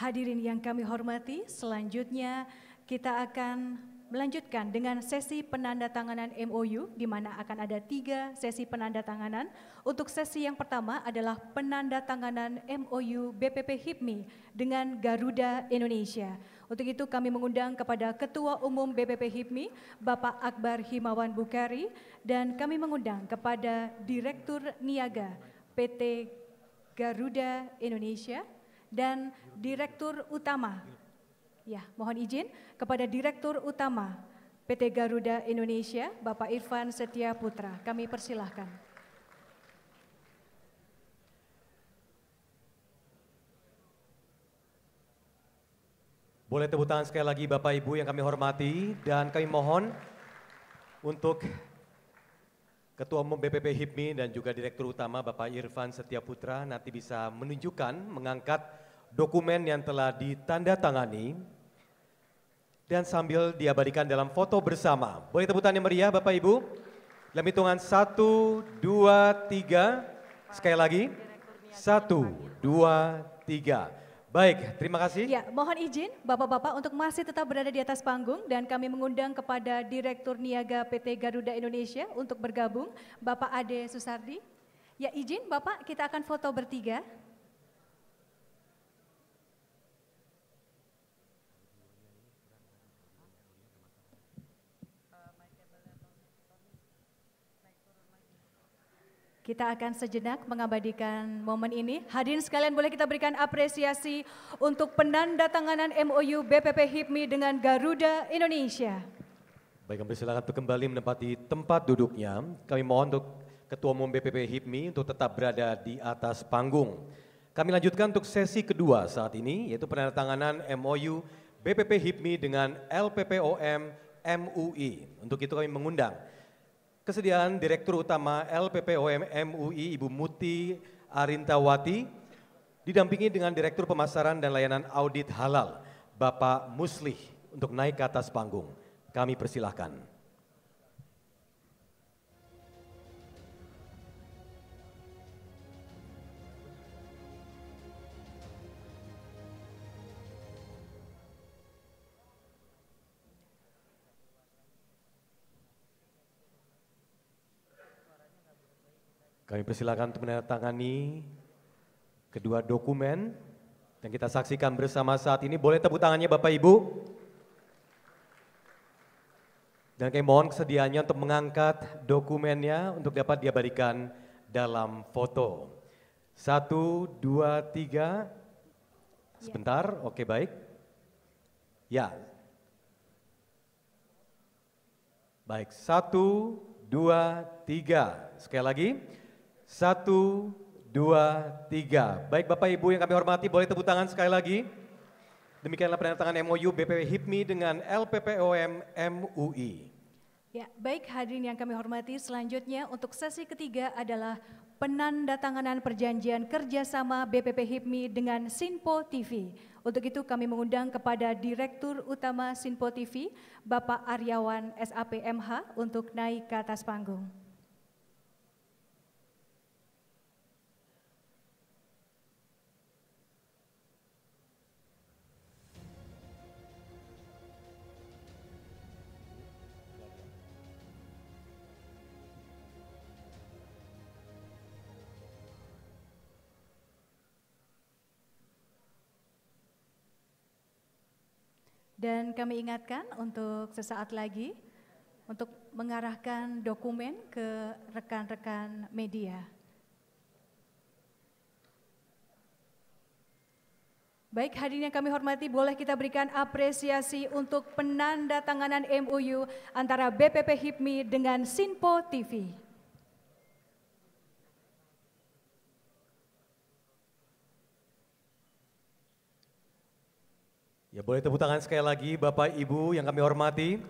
Hadirin yang kami hormati, selanjutnya kita akan melanjutkan dengan sesi penandatanganan MOU di mana akan ada tiga sesi penandatanganan. Untuk sesi yang pertama adalah penandatanganan MOU BPP HIPMI dengan Garuda Indonesia. Untuk itu kami mengundang kepada Ketua Umum BPP HIPMI, Bapak Akbar Himawan Bukari, dan kami mengundang kepada Direktur Niaga PT Garuda Indonesia, dan Direktur Utama. Ya, mohon izin kepada Direktur Utama PT Garuda Indonesia, Bapak Irfan Setia Putra. Kami persilahkan. Boleh tepuk tangan sekali lagi Bapak Ibu yang kami hormati dan kami mohon untuk Ketua Umum BPP HIPMI dan juga Direktur Utama Bapak Irfan Setiaputra nanti bisa menunjukkan mengangkat dokumen yang telah ditandatangani dan sambil diabadikan dalam foto bersama. Boleh tepuk tangan yang meriah Bapak Ibu? Dalam hitungan 1, 2, 3. Sekali lagi. 1, 2, 3. Baik, terima kasih. Ya, mohon izin Bapak-bapak untuk masih tetap berada di atas panggung dan kami mengundang kepada Direktur Niaga PT Garuda Indonesia untuk bergabung, Bapak Ade Susardi. Ya, izin Bapak, kita akan foto bertiga. Kita akan sejenak mengabadikan momen ini. Hadirin sekalian boleh kita berikan apresiasi untuk penanda tanganan MOU BPP HIPMI dengan Garuda Indonesia. Baik, kami silakan untuk kembali menempati tempat duduknya. Kami mohon untuk Ketua Umum BPP HIPMI untuk tetap berada di atas panggung. Kami lanjutkan untuk sesi kedua saat ini, yaitu penandatanganan MOU BPP HIPMI dengan LPPOM MUI. Untuk itu kami mengundang Kesediaan Direktur Utama LPPOM MUI Ibu Muti Arintawati didampingi dengan Direktur Pemasaran dan Layanan Audit Halal Bapak Muslih untuk naik ke atas panggung. Kami persilahkan. Kami persilakan untuk menandatangani kedua dokumen yang kita saksikan bersama saat ini. Boleh tepuk tangannya Bapak Ibu? Dan kami mohon kesediaannya untuk mengangkat dokumennya untuk dapat diabadikan dalam foto. Satu, dua, tiga. Ya. Sebentar, ya. oke baik. Ya. Baik, satu, dua, tiga. Sekali lagi. Satu, dua, tiga. Baik Bapak Ibu yang kami hormati, boleh tepuk tangan sekali lagi. Demikianlah penandatangan MOU BPW HIPMI dengan LPPOM MUI. Ya, baik hadirin yang kami hormati, selanjutnya untuk sesi ketiga adalah penandatanganan perjanjian kerjasama BPP HIPMI dengan Sinpo TV. Untuk itu kami mengundang kepada Direktur Utama Sinpo TV, Bapak Aryawan SAPMH untuk naik ke atas panggung. Dan kami ingatkan untuk sesaat lagi untuk mengarahkan dokumen ke rekan-rekan media. Baik hadirin yang kami hormati, boleh kita berikan apresiasi untuk penanda tanganan MOU antara BPP HIPMI dengan Sinpo TV. Ya boleh tepuk tangan sekali lagi Bapak Ibu yang kami hormati.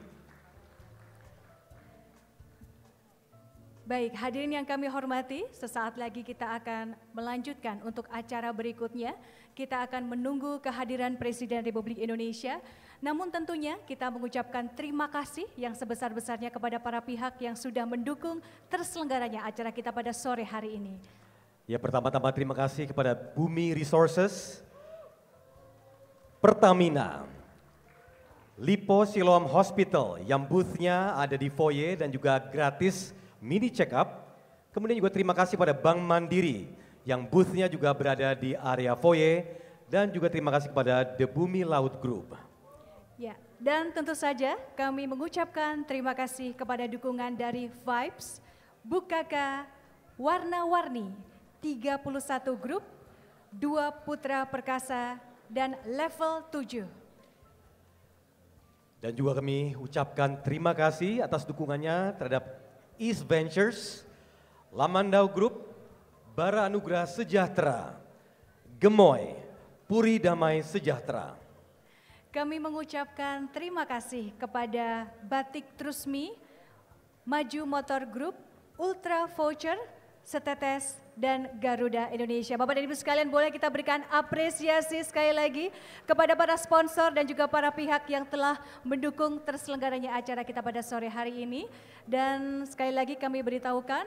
Baik, hadirin yang kami hormati, sesaat lagi kita akan melanjutkan untuk acara berikutnya. Kita akan menunggu kehadiran Presiden Republik Indonesia. Namun tentunya kita mengucapkan terima kasih yang sebesar-besarnya kepada para pihak yang sudah mendukung terselenggaranya acara kita pada sore hari ini. Ya pertama-tama terima kasih kepada Bumi Resources, Pertamina, Lipo Siloam Hospital yang boothnya ada di foyer dan juga gratis mini check up. Kemudian juga terima kasih pada Bank Mandiri yang boothnya juga berada di area foyer dan juga terima kasih kepada The Bumi Laut Group. Ya, dan tentu saja kami mengucapkan terima kasih kepada dukungan dari Vibes, Bukaka, Warna Warni, 31 Grup, Dua Putra Perkasa, dan level 7. Dan juga kami ucapkan terima kasih atas dukungannya terhadap East Ventures, Lamandau Group, Bara Anugrah Sejahtera, Gemoy, Puri Damai Sejahtera. Kami mengucapkan terima kasih kepada Batik Trusmi, Maju Motor Group, Ultra Voucher, Setetes, dan Garuda Indonesia. Bapak dan Ibu sekalian boleh kita berikan apresiasi sekali lagi kepada para sponsor dan juga para pihak yang telah mendukung terselenggaranya acara kita pada sore hari ini. Dan sekali lagi kami beritahukan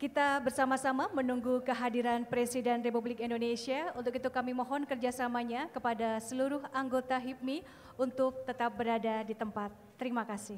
kita bersama-sama menunggu kehadiran Presiden Republik Indonesia. Untuk itu kami mohon kerjasamanya kepada seluruh anggota HIPMI untuk tetap berada di tempat. Terima kasih.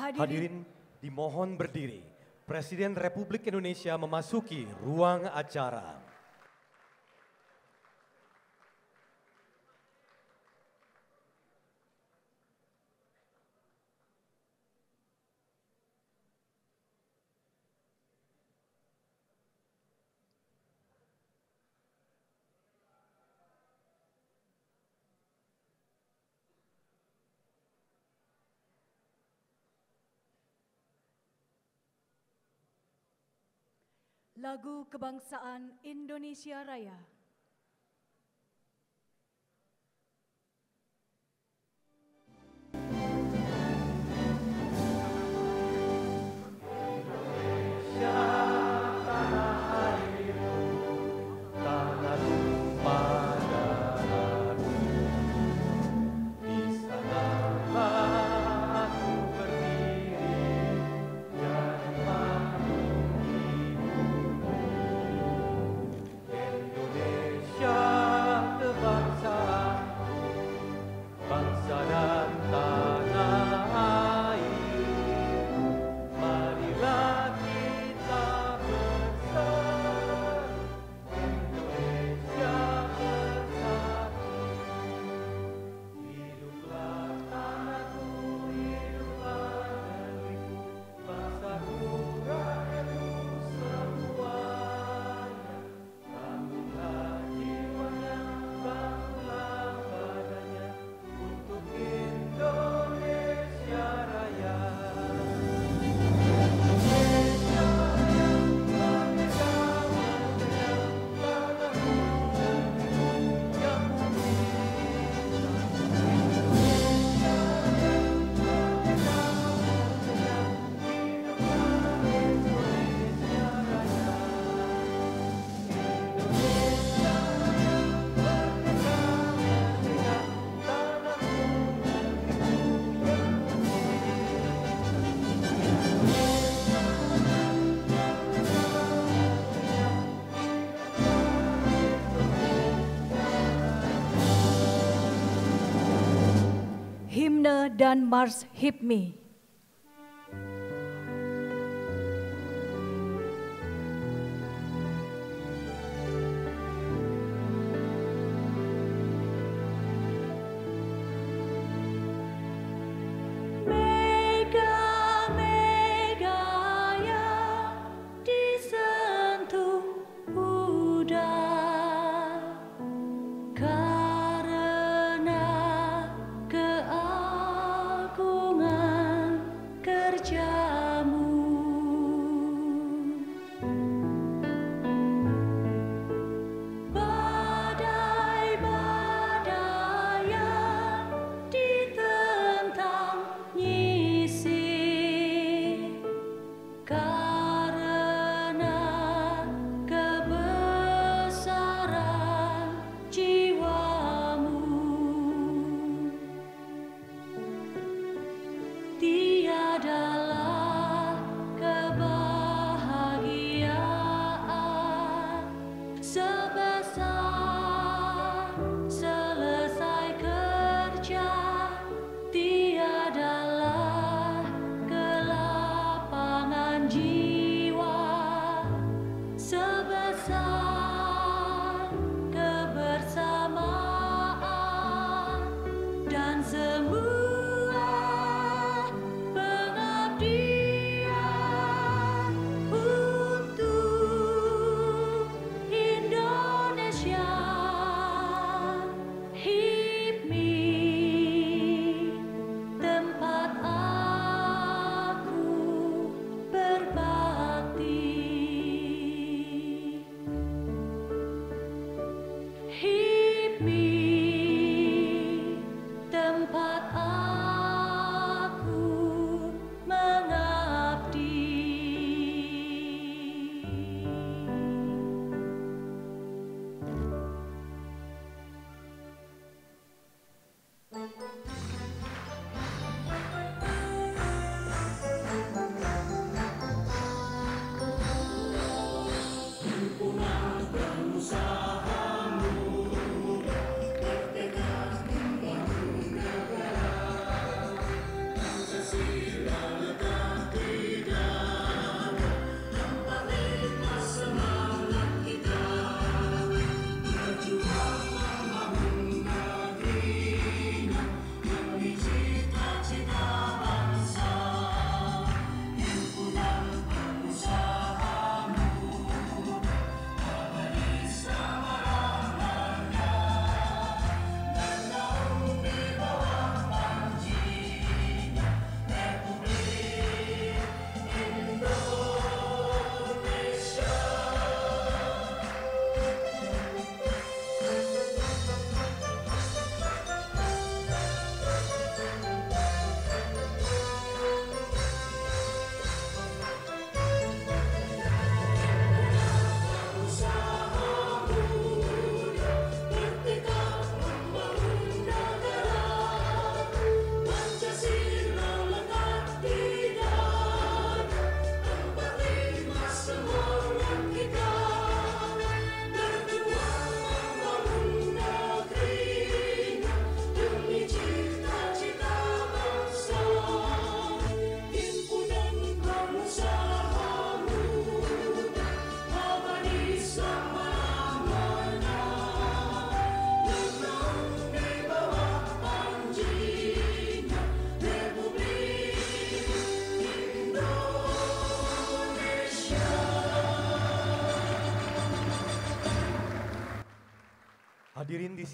Hadirin, Hadirin dimohon berdiri. Presiden Republik Indonesia memasuki ruang acara. lagu kebangsaan Indonesia Raya. thunder done Mars hit me.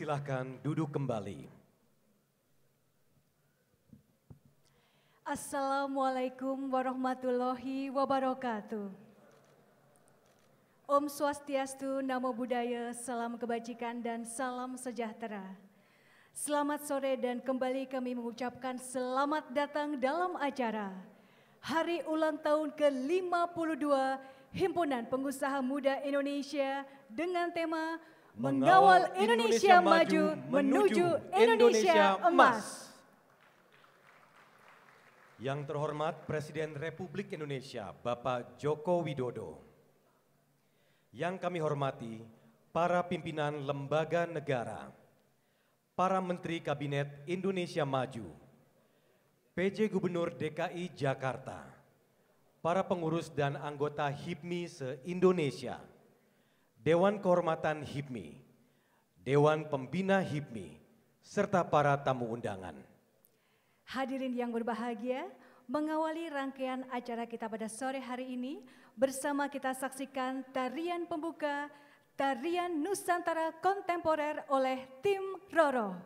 silahkan duduk kembali. Assalamualaikum warahmatullahi wabarakatuh. Om Swastiastu, Namo Buddhaya, Salam Kebajikan dan Salam Sejahtera. Selamat sore dan kembali kami mengucapkan selamat datang dalam acara Hari Ulang Tahun ke-52 Himpunan Pengusaha Muda Indonesia dengan tema mengawal Indonesia maju menuju Indonesia emas. Yang terhormat Presiden Republik Indonesia Bapak Joko Widodo. Yang kami hormati para pimpinan lembaga negara, para menteri kabinet Indonesia Maju, PJ Gubernur DKI Jakarta, para pengurus dan anggota HIPMI se-Indonesia. Dewan Kehormatan HIPMI, Dewan Pembina HIPMI, serta para tamu undangan. Hadirin yang berbahagia, mengawali rangkaian acara kita pada sore hari ini, bersama kita saksikan tarian pembuka Tarian Nusantara Kontemporer oleh Tim Roro.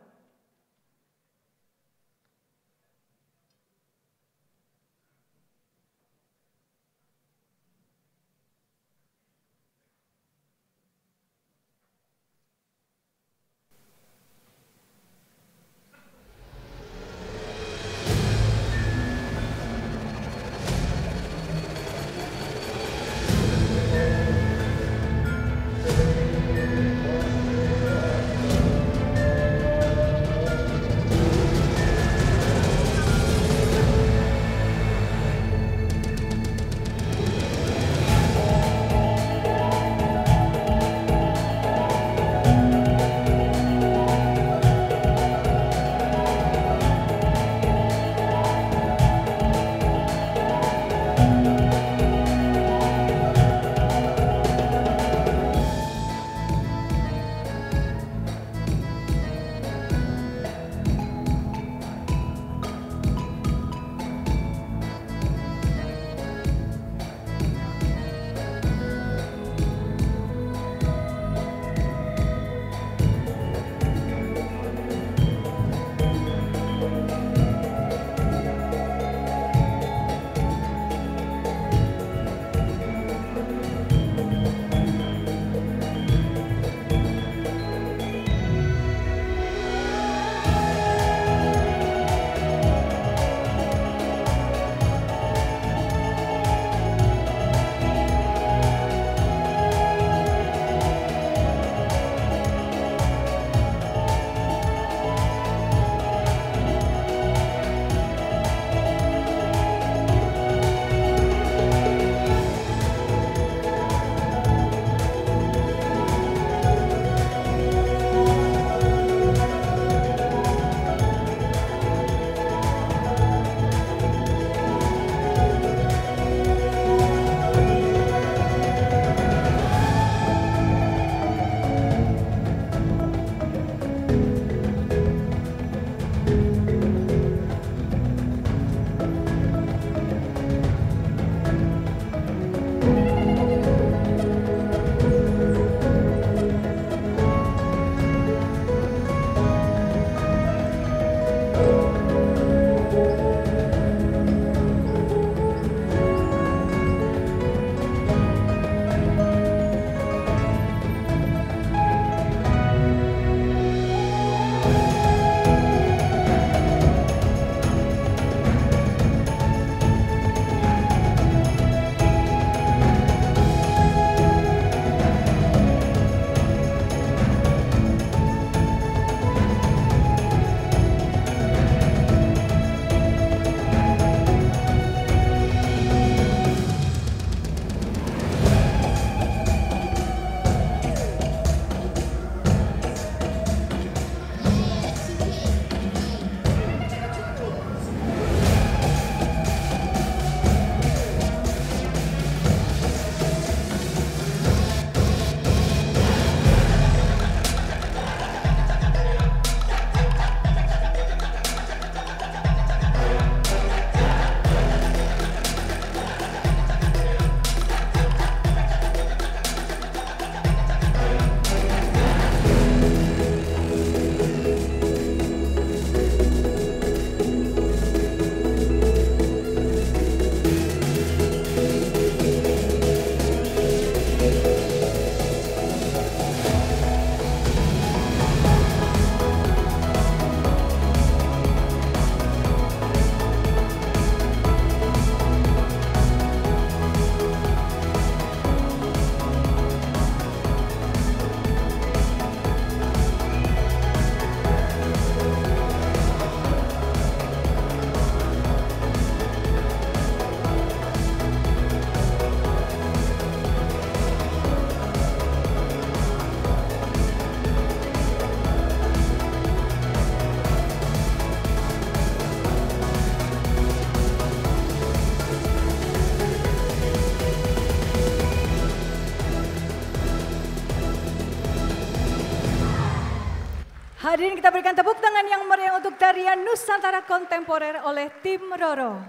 Hadirin kita berikan tepuk tangan yang meriah untuk tarian Nusantara Kontemporer oleh tim Roro.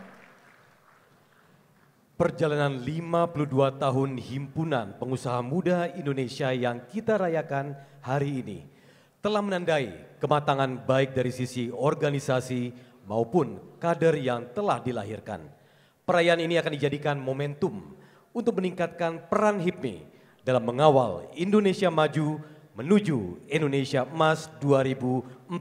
Perjalanan 52 tahun himpunan pengusaha muda Indonesia yang kita rayakan hari ini telah menandai kematangan baik dari sisi organisasi maupun kader yang telah dilahirkan. Perayaan ini akan dijadikan momentum untuk meningkatkan peran HIPMI dalam mengawal Indonesia maju menuju Indonesia Emas 2045.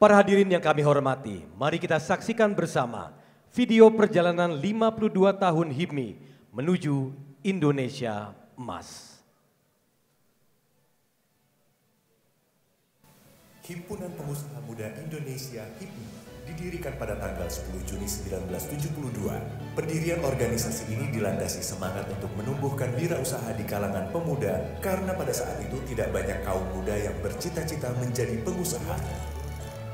Para hadirin yang kami hormati, mari kita saksikan bersama video perjalanan 52 tahun HIPMI menuju Indonesia Emas. Himpunan Pengusaha Muda Indonesia HIPMI Didirikan pada tanggal 10 Juni 1972, pendirian organisasi ini dilandasi semangat untuk menumbuhkan wirausaha di kalangan pemuda karena pada saat itu tidak banyak kaum muda yang bercita-cita menjadi pengusaha.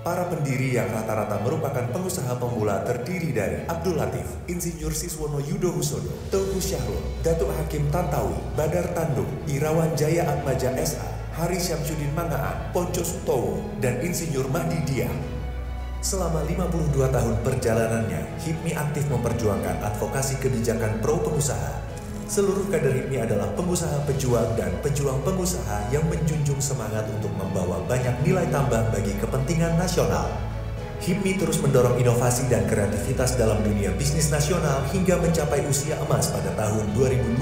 Para pendiri yang rata-rata merupakan pengusaha pemula terdiri dari Abdul Latif, Insinyur Siswono Yudo Husodo, Teguh Syahrul, Datuk Hakim Tantawi, Badar Tanduk, Irawan Jaya Atmaja SA, Hari Syamsuddin Mangaan, Ponco Sutowo, dan Insinyur Mahdi Diah Selama 52 tahun perjalanannya, HIPMI aktif memperjuangkan advokasi kebijakan pro pengusaha. Seluruh kader HIPMI adalah pengusaha pejuang dan pejuang pengusaha yang menjunjung semangat untuk membawa banyak nilai tambah bagi kepentingan nasional. HIPMI terus mendorong inovasi dan kreativitas dalam dunia bisnis nasional hingga mencapai usia emas pada tahun 2022.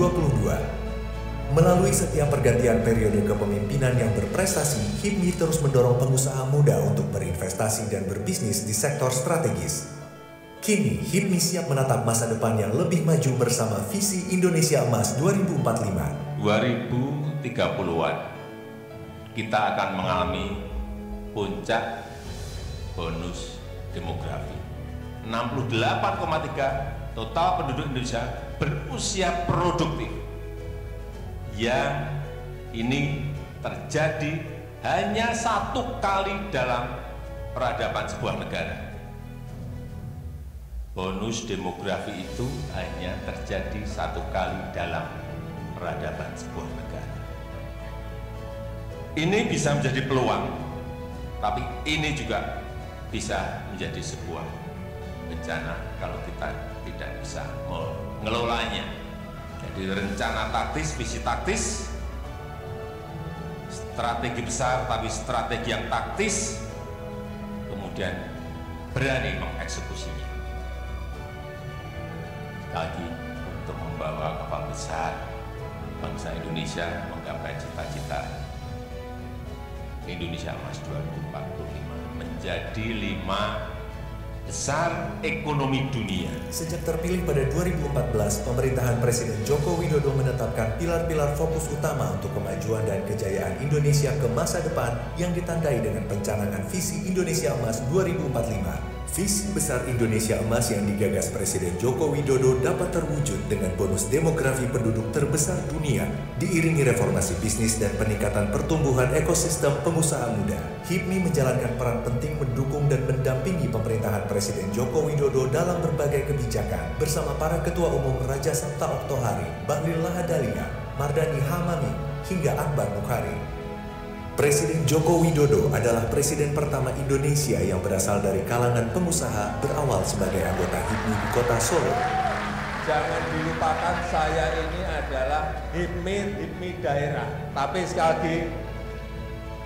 Melalui setiap pergantian periode kepemimpinan yang berprestasi, HIPMI terus mendorong pengusaha muda untuk berinvestasi dan berbisnis di sektor strategis. Kini, HIPMI siap menatap masa depan yang lebih maju bersama visi Indonesia Emas 2045. 2030-an, kita akan mengalami puncak bonus demografi. 68,3 total penduduk Indonesia berusia produktif yang ini terjadi hanya satu kali dalam peradaban sebuah negara. Bonus demografi itu hanya terjadi satu kali dalam peradaban sebuah negara. Ini bisa menjadi peluang, tapi ini juga bisa menjadi sebuah bencana kalau kita tidak bisa mengelolanya di rencana taktis, visi taktis, strategi besar tapi strategi yang taktis, kemudian berani mengeksekusinya. Lagi untuk membawa kapal besar bangsa Indonesia menggapai cita-cita Indonesia Mas 2045 menjadi lima besar ekonomi dunia. Sejak terpilih pada 2014, pemerintahan Presiden Joko Widodo menetapkan pilar-pilar fokus utama untuk kemajuan dan kejayaan Indonesia ke masa depan yang ditandai dengan pencanangan visi Indonesia Emas 2045 Visi besar Indonesia emas yang digagas Presiden Joko Widodo dapat terwujud dengan bonus demografi penduduk terbesar dunia, diiringi reformasi bisnis dan peningkatan pertumbuhan ekosistem pengusaha muda. HIPMI menjalankan peran penting mendukung dan mendampingi pemerintahan Presiden Joko Widodo dalam berbagai kebijakan bersama para Ketua Umum Raja Sabta Oktohari, Bahlil Lahadalia, Mardani Hamami, hingga Akbar Bukhari. Presiden Joko Widodo adalah presiden pertama Indonesia yang berasal dari kalangan pengusaha berawal sebagai anggota HIPMI di kota Solo. Jangan dilupakan saya ini adalah HIPMI, HIPMI daerah. Tapi sekali lagi,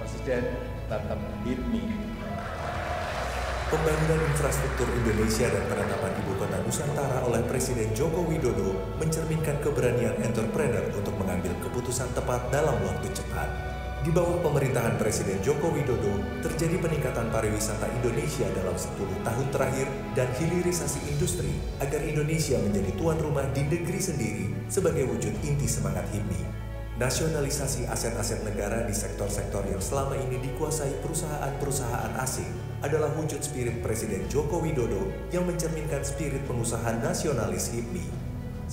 Presiden tetap HIPMI. Pembangunan infrastruktur Indonesia dan penetapan ibu kota Nusantara oleh Presiden Joko Widodo mencerminkan keberanian entrepreneur untuk mengambil keputusan tepat dalam waktu cepat. Di bawah pemerintahan Presiden Joko Widodo, terjadi peningkatan pariwisata Indonesia dalam 10 tahun terakhir dan hilirisasi industri agar Indonesia menjadi tuan rumah di negeri sendiri sebagai wujud inti semangat HIPMI. Nasionalisasi aset-aset negara di sektor-sektor yang selama ini dikuasai perusahaan-perusahaan asing adalah wujud spirit Presiden Joko Widodo yang mencerminkan spirit pengusaha nasionalis HIPMI.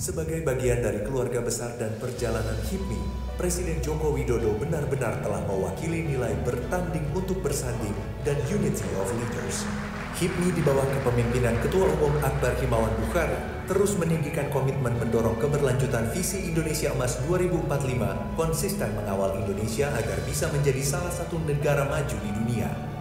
Sebagai bagian dari keluarga besar dan perjalanan HIPMI, Presiden Joko Widodo benar-benar telah mewakili nilai bertanding untuk bersanding dan unity of leaders. HIPMI di bawah kepemimpinan Ketua Umum Akbar Himawan Bukhari terus meninggikan komitmen mendorong keberlanjutan visi Indonesia Emas 2045 konsisten mengawal Indonesia agar bisa menjadi salah satu negara maju di dunia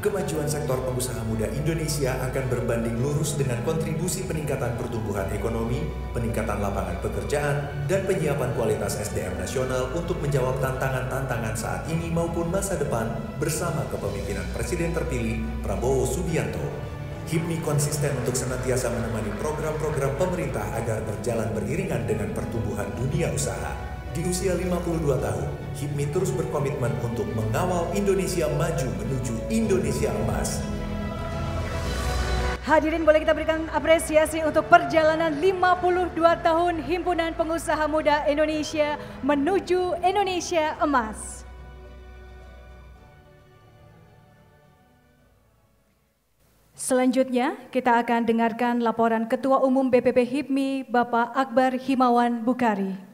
kemajuan sektor pengusaha muda Indonesia akan berbanding lurus dengan kontribusi peningkatan pertumbuhan ekonomi, peningkatan lapangan pekerjaan, dan penyiapan kualitas SDM nasional untuk menjawab tantangan-tantangan saat ini maupun masa depan bersama kepemimpinan Presiden terpilih Prabowo Subianto. HIPMI konsisten untuk senantiasa menemani program-program pemerintah agar berjalan beriringan dengan pertumbuhan dunia usaha. Di usia 52 tahun, Hipmi terus berkomitmen untuk mengawal Indonesia maju menuju Indonesia emas. Hadirin boleh kita berikan apresiasi untuk perjalanan 52 tahun Himpunan Pengusaha Muda Indonesia menuju Indonesia Emas. Selanjutnya kita akan dengarkan laporan Ketua Umum BPP HIPMI Bapak Akbar Himawan Bukari.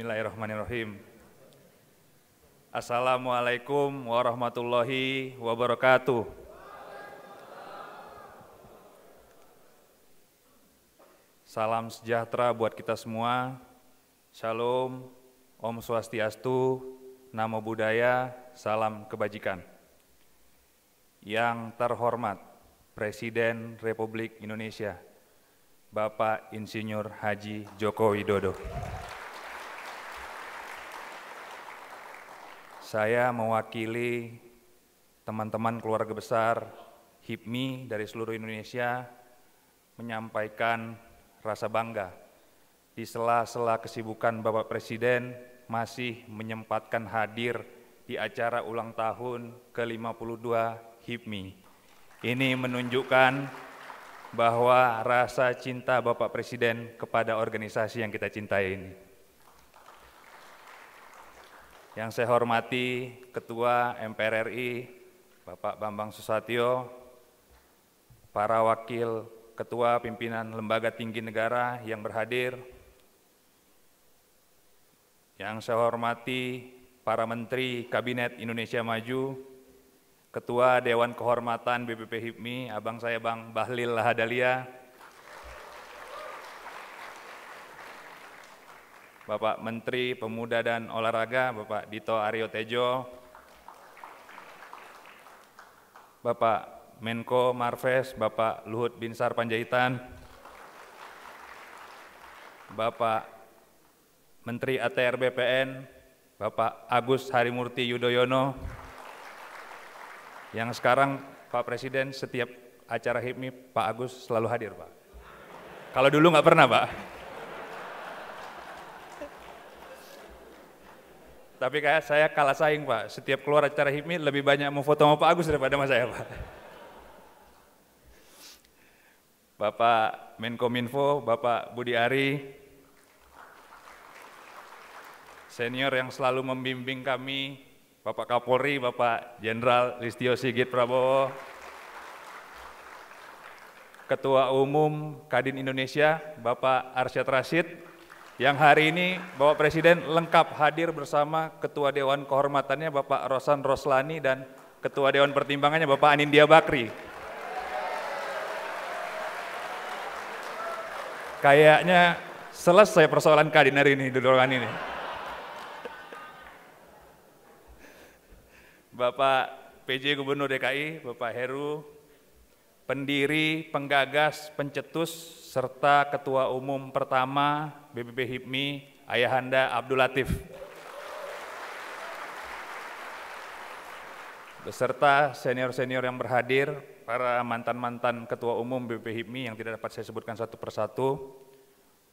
Bismillahirrahmanirrahim. Assalamualaikum warahmatullahi wabarakatuh. Salam sejahtera buat kita semua. Shalom, Om Swastiastu, Namo Buddhaya, Salam Kebajikan. Yang terhormat Presiden Republik Indonesia, Bapak Insinyur Haji Joko Widodo. saya mewakili teman-teman keluarga besar HIPMI dari seluruh Indonesia menyampaikan rasa bangga di sela-sela kesibukan Bapak Presiden masih menyempatkan hadir di acara ulang tahun ke-52 HIPMI. Ini menunjukkan bahwa rasa cinta Bapak Presiden kepada organisasi yang kita cintai ini yang saya hormati Ketua MPR RI, Bapak Bambang Susatyo, para wakil ketua pimpinan lembaga tinggi negara yang berhadir, yang saya hormati para menteri Kabinet Indonesia Maju, Ketua Dewan Kehormatan BPP HIPMI, abang saya Bang Bahlil Lahadalia, Bapak Menteri Pemuda dan Olahraga, Bapak Dito Aryo Tejo, Bapak Menko Marves, Bapak Luhut Binsar Panjaitan, Bapak Menteri ATR BPN, Bapak Agus Harimurti Yudhoyono, yang sekarang Pak Presiden setiap acara HIPMI Pak Agus selalu hadir Pak. Kalau dulu nggak pernah Pak. Tapi kayak saya kalah saing Pak, setiap keluar acara HIPMI lebih banyak mau foto sama Pak Agus daripada sama saya Pak. Bapak Menkominfo, Bapak Budi Ari, senior yang selalu membimbing kami, Bapak Kapolri, Bapak Jenderal Listio Sigit Prabowo, Ketua Umum Kadin Indonesia, Bapak Arsyad Rashid, yang hari ini Bapak Presiden lengkap hadir bersama Ketua Dewan Kehormatannya Bapak Rosan Roslani dan Ketua Dewan Pertimbangannya Bapak Anindya Bakri. Kayaknya selesai persoalan Kadin hari ini di ruangan ini. Bapak PJ Gubernur DKI, Bapak Heru, pendiri, penggagas, pencetus, serta Ketua Umum pertama BPP HIPMI, Ayahanda Abdul Latif. Beserta senior-senior yang berhadir, para mantan-mantan Ketua Umum BPP HIPMI yang tidak dapat saya sebutkan satu persatu,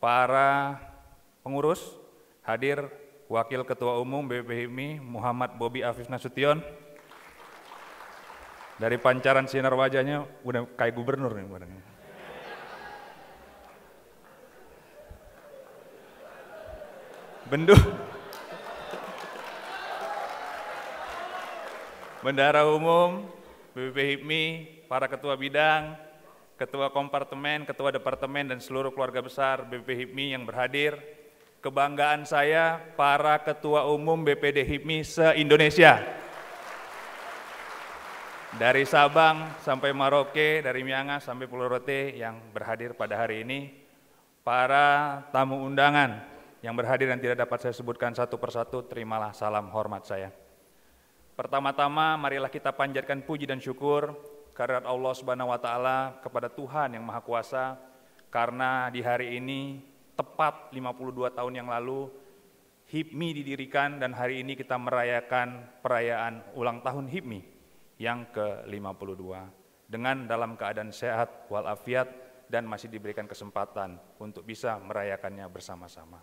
para pengurus, hadir Wakil Ketua Umum BPP HIPMI Muhammad Bobi Afif Nasution, dari pancaran sinar wajahnya udah kayak gubernur nih barangnya. Bendu Bendara Umum, BPP HIPMI, para ketua bidang, ketua kompartemen, ketua departemen, dan seluruh keluarga besar BPP HIPMI yang berhadir. Kebanggaan saya, para ketua umum BPD HIPMI se-Indonesia. Dari Sabang sampai Maroke, dari Miangas sampai Pulau Rote yang berhadir pada hari ini. Para tamu undangan, yang berhadir dan tidak dapat saya sebutkan satu persatu, terimalah salam hormat saya. Pertama-tama marilah kita panjatkan puji dan syukur kehadirat Allah Subhanahu wa taala kepada Tuhan yang Maha Kuasa karena di hari ini tepat 52 tahun yang lalu HIPMI didirikan dan hari ini kita merayakan perayaan ulang tahun HIPMI yang ke-52 dengan dalam keadaan sehat walafiat dan masih diberikan kesempatan untuk bisa merayakannya bersama-sama.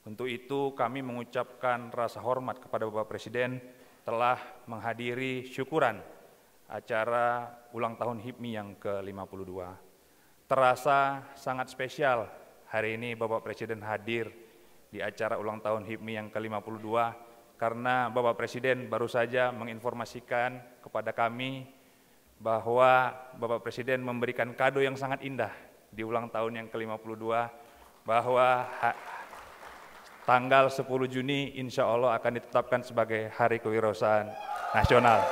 Untuk itu kami mengucapkan rasa hormat kepada Bapak Presiden telah menghadiri syukuran acara ulang tahun HIPMI yang ke-52. Terasa sangat spesial hari ini Bapak Presiden hadir di acara ulang tahun HIPMI yang ke-52 karena Bapak Presiden baru saja menginformasikan kepada kami bahwa Bapak Presiden memberikan kado yang sangat indah di ulang tahun yang ke-52 bahwa tanggal 10 Juni insya Allah akan ditetapkan sebagai Hari Kewirausahaan Nasional.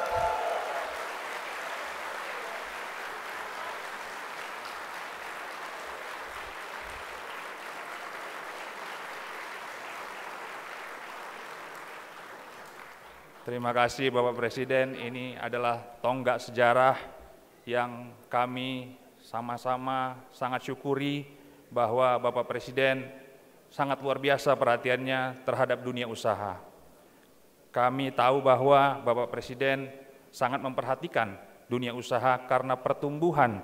Terima kasih Bapak Presiden, ini adalah tonggak sejarah yang kami sama-sama sangat syukuri bahwa Bapak Presiden sangat luar biasa perhatiannya terhadap dunia usaha. Kami tahu bahwa Bapak Presiden sangat memperhatikan dunia usaha karena pertumbuhan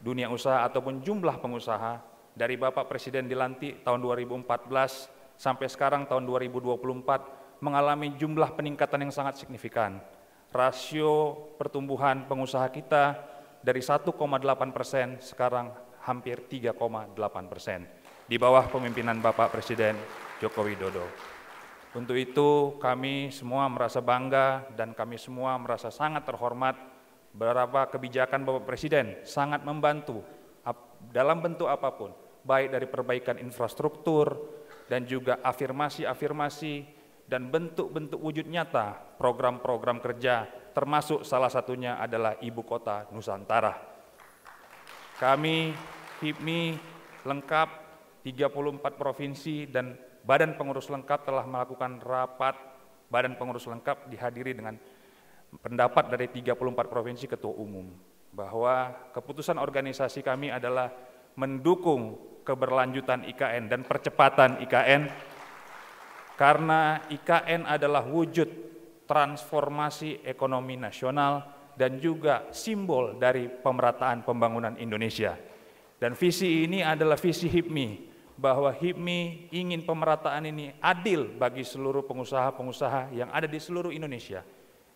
dunia usaha ataupun jumlah pengusaha dari Bapak Presiden dilantik tahun 2014 sampai sekarang tahun 2024 mengalami jumlah peningkatan yang sangat signifikan. Rasio pertumbuhan pengusaha kita dari 1,8 persen sekarang hampir 3,8 persen di bawah pemimpinan Bapak Presiden Joko Widodo. Untuk itu kami semua merasa bangga dan kami semua merasa sangat terhormat beberapa kebijakan Bapak Presiden sangat membantu dalam bentuk apapun, baik dari perbaikan infrastruktur dan juga afirmasi-afirmasi dan bentuk-bentuk wujud nyata program-program kerja termasuk salah satunya adalah Ibu Kota Nusantara. Kami, HIPMI, lengkap 34 provinsi dan badan pengurus lengkap telah melakukan rapat badan pengurus lengkap dihadiri dengan pendapat dari 34 provinsi ketua umum bahwa keputusan organisasi kami adalah mendukung keberlanjutan IKN dan percepatan IKN karena IKN adalah wujud transformasi ekonomi nasional dan juga simbol dari pemerataan pembangunan Indonesia. Dan visi ini adalah visi HIPMI, bahwa HIPMI ingin pemerataan ini adil bagi seluruh pengusaha-pengusaha yang ada di seluruh Indonesia.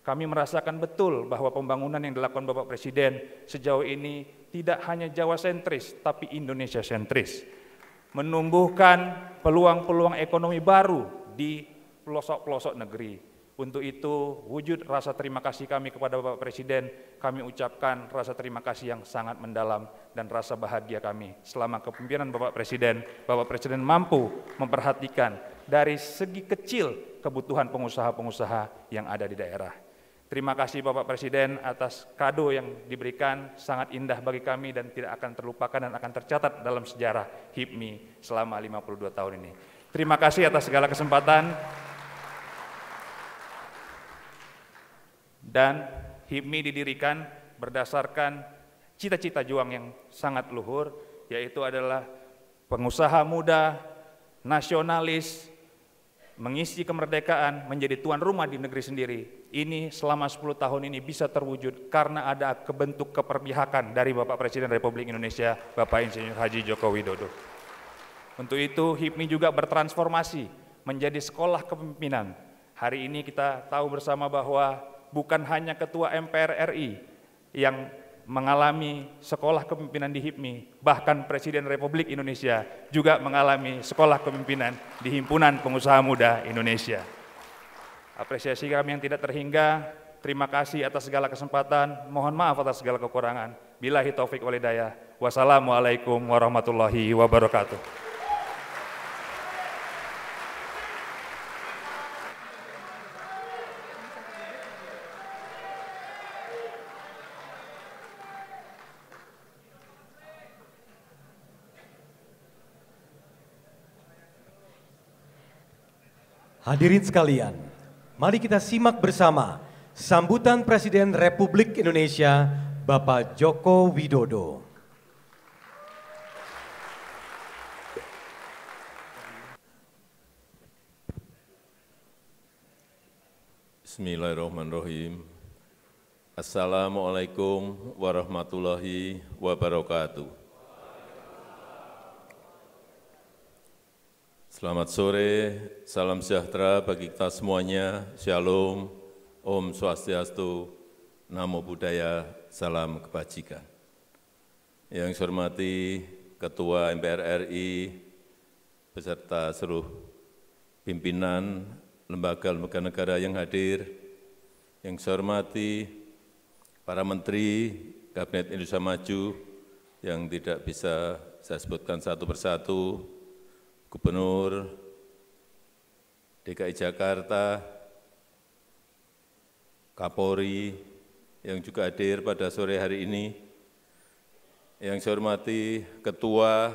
Kami merasakan betul bahwa pembangunan yang dilakukan Bapak Presiden sejauh ini tidak hanya Jawa sentris, tapi Indonesia sentris. Menumbuhkan peluang-peluang ekonomi baru di pelosok-pelosok negeri untuk itu, wujud rasa terima kasih kami kepada Bapak Presiden, kami ucapkan rasa terima kasih yang sangat mendalam dan rasa bahagia kami selama kepemimpinan Bapak Presiden. Bapak Presiden mampu memperhatikan dari segi kecil kebutuhan pengusaha-pengusaha yang ada di daerah. Terima kasih Bapak Presiden atas kado yang diberikan, sangat indah bagi kami dan tidak akan terlupakan dan akan tercatat dalam sejarah HIPMI selama 52 tahun ini. Terima kasih atas segala kesempatan. dan HIPMI didirikan berdasarkan cita-cita juang yang sangat luhur, yaitu adalah pengusaha muda, nasionalis, mengisi kemerdekaan, menjadi tuan rumah di negeri sendiri. Ini selama 10 tahun ini bisa terwujud karena ada kebentuk keperpihakan dari Bapak Presiden Republik Indonesia, Bapak Insinyur Haji Joko Widodo. Untuk itu HIPMI juga bertransformasi menjadi sekolah kepemimpinan. Hari ini kita tahu bersama bahwa bukan hanya ketua MPR RI yang mengalami sekolah kepemimpinan di HIPMI, bahkan Presiden Republik Indonesia juga mengalami sekolah kepemimpinan di Himpunan Pengusaha Muda Indonesia. Apresiasi kami yang tidak terhingga, terima kasih atas segala kesempatan, mohon maaf atas segala kekurangan. Bilahi hitaufik walidayah, wassalamualaikum warahmatullahi wabarakatuh. Hadirin sekalian, mari kita simak bersama sambutan Presiden Republik Indonesia Bapak Joko Widodo. Bismillahirrahmanirrahim. Assalamualaikum warahmatullahi wabarakatuh. Selamat sore, salam sejahtera bagi kita semuanya, shalom, om swastiastu, namo buddhaya, salam kebajikan. Yang saya hormati Ketua MPR RI, beserta seluruh pimpinan lembaga-lembaga negara yang hadir, yang saya hormati para menteri Kabinet Indonesia Maju yang tidak bisa saya sebutkan satu persatu, Gubernur DKI Jakarta, Kapolri yang juga hadir pada sore hari ini, yang saya hormati Ketua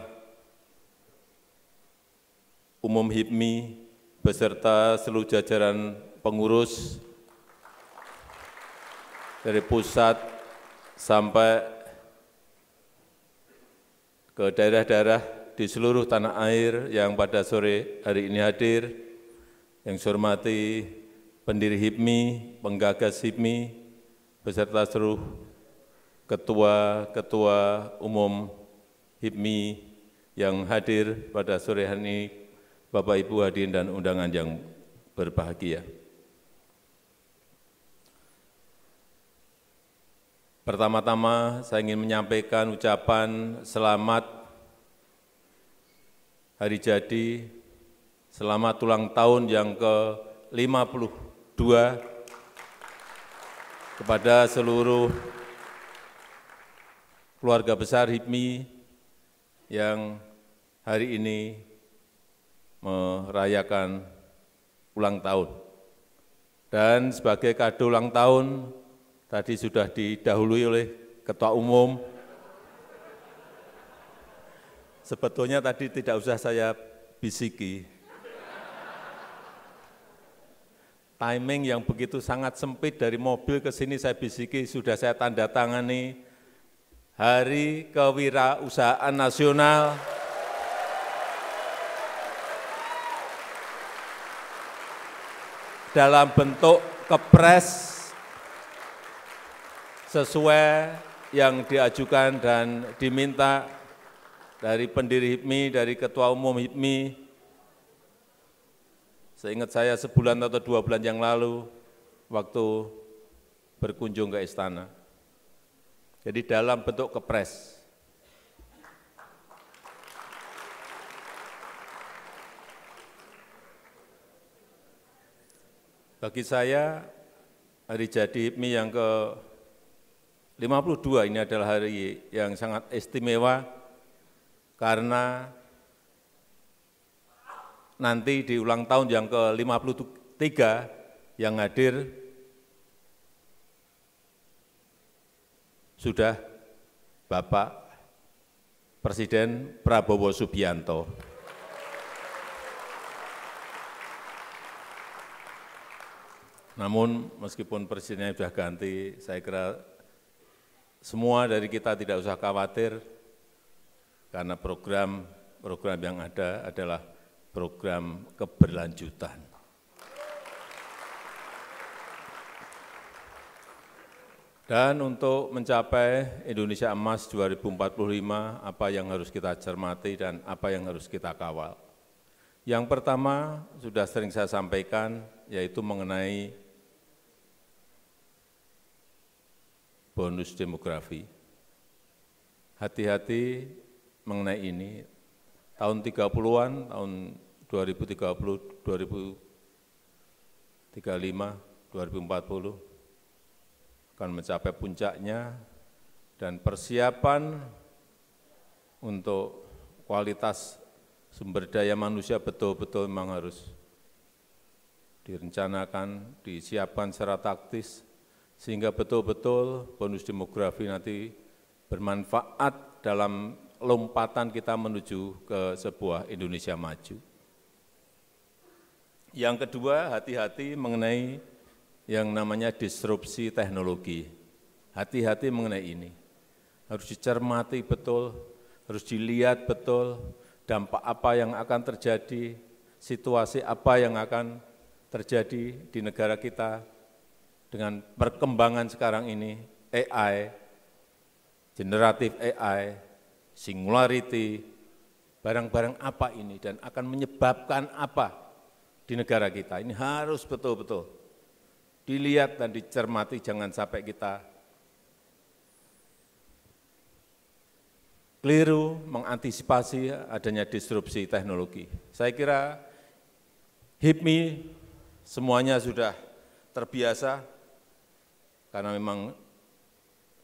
Umum HIPMI, beserta seluruh jajaran pengurus dari pusat sampai ke daerah-daerah di seluruh tanah air yang pada sore hari ini hadir, yang saya hormati pendiri HIPMI, penggagas HIPMI, beserta seluruh ketua-ketua umum HIPMI yang hadir pada sore hari ini, Bapak Ibu hadirin dan undangan yang berbahagia. Pertama-tama saya ingin menyampaikan ucapan selamat hari jadi selamat ulang tahun yang ke-52 kepada seluruh keluarga besar HIPMI yang hari ini merayakan ulang tahun. Dan sebagai kado ulang tahun, tadi sudah didahului oleh Ketua Umum, sebetulnya tadi tidak usah saya bisiki. Timing yang begitu sangat sempit dari mobil ke sini saya bisiki, sudah saya tanda tangani Hari Kewirausahaan Nasional. dalam bentuk kepres sesuai yang diajukan dan diminta dari pendiri HIPMI, dari Ketua Umum HIPMI, seingat saya sebulan atau dua bulan yang lalu, waktu berkunjung ke istana. Jadi dalam bentuk kepres. Bagi saya, hari jadi HIPMI yang ke 52 ini adalah hari yang sangat istimewa karena nanti di ulang tahun yang ke-53 yang hadir sudah Bapak Presiden Prabowo Subianto. Namun meskipun presidennya sudah ganti, saya kira semua dari kita tidak usah khawatir, karena program-program yang ada adalah program keberlanjutan. Dan untuk mencapai Indonesia Emas 2045, apa yang harus kita cermati dan apa yang harus kita kawal. Yang pertama, sudah sering saya sampaikan, yaitu mengenai bonus demografi. Hati-hati mengenai ini. Tahun 30-an, tahun 2030, 2035, 2040 akan mencapai puncaknya dan persiapan untuk kualitas sumber daya manusia betul-betul memang harus direncanakan, disiapkan secara taktis, sehingga betul-betul bonus demografi nanti bermanfaat dalam lompatan kita menuju ke sebuah Indonesia maju. Yang kedua, hati-hati mengenai yang namanya disrupsi teknologi. Hati-hati mengenai ini. Harus dicermati betul, harus dilihat betul dampak apa yang akan terjadi, situasi apa yang akan terjadi di negara kita dengan perkembangan sekarang ini, AI, generatif AI, singularity, barang-barang apa ini dan akan menyebabkan apa di negara kita. Ini harus betul-betul dilihat dan dicermati, jangan sampai kita keliru mengantisipasi adanya disrupsi teknologi. Saya kira HIPMI semuanya sudah terbiasa karena memang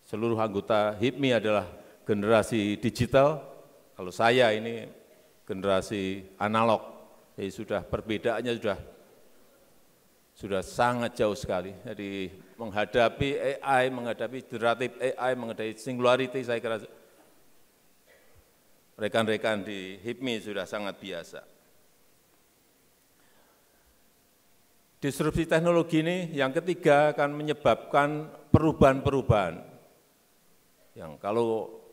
seluruh anggota HIPMI adalah generasi digital, kalau saya ini generasi analog, jadi ya sudah perbedaannya sudah sudah sangat jauh sekali. Jadi menghadapi AI, menghadapi generatif AI, menghadapi singularity saya kira rekan-rekan di HIPMI sudah sangat biasa. Disrupsi teknologi ini yang ketiga akan menyebabkan perubahan-perubahan yang kalau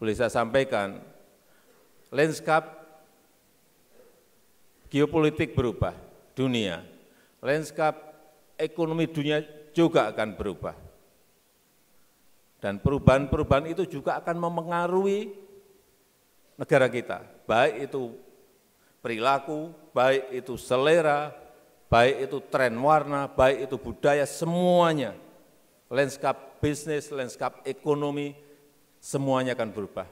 boleh saya sampaikan, landscape geopolitik berubah, dunia, landscape ekonomi dunia juga akan berubah. Dan perubahan-perubahan itu juga akan memengaruhi negara kita, baik itu perilaku, baik itu selera, baik itu tren warna, baik itu budaya, semuanya. Landscape bisnis, landscape ekonomi, semuanya akan berubah.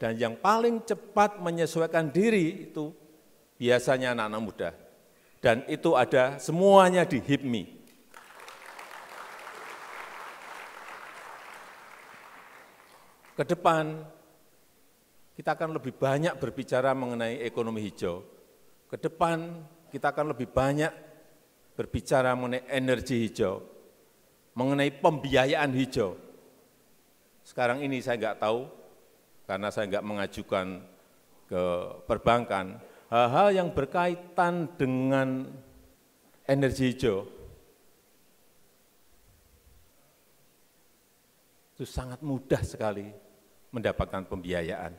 Dan yang paling cepat menyesuaikan diri itu biasanya anak-anak muda. Dan itu ada semuanya di HIPMI. Kedepan kita akan lebih banyak berbicara mengenai ekonomi hijau. Kedepan kita akan lebih banyak berbicara mengenai energi hijau, mengenai pembiayaan hijau sekarang ini saya enggak tahu, karena saya enggak mengajukan ke perbankan, hal-hal yang berkaitan dengan energi hijau, itu sangat mudah sekali mendapatkan pembiayaan.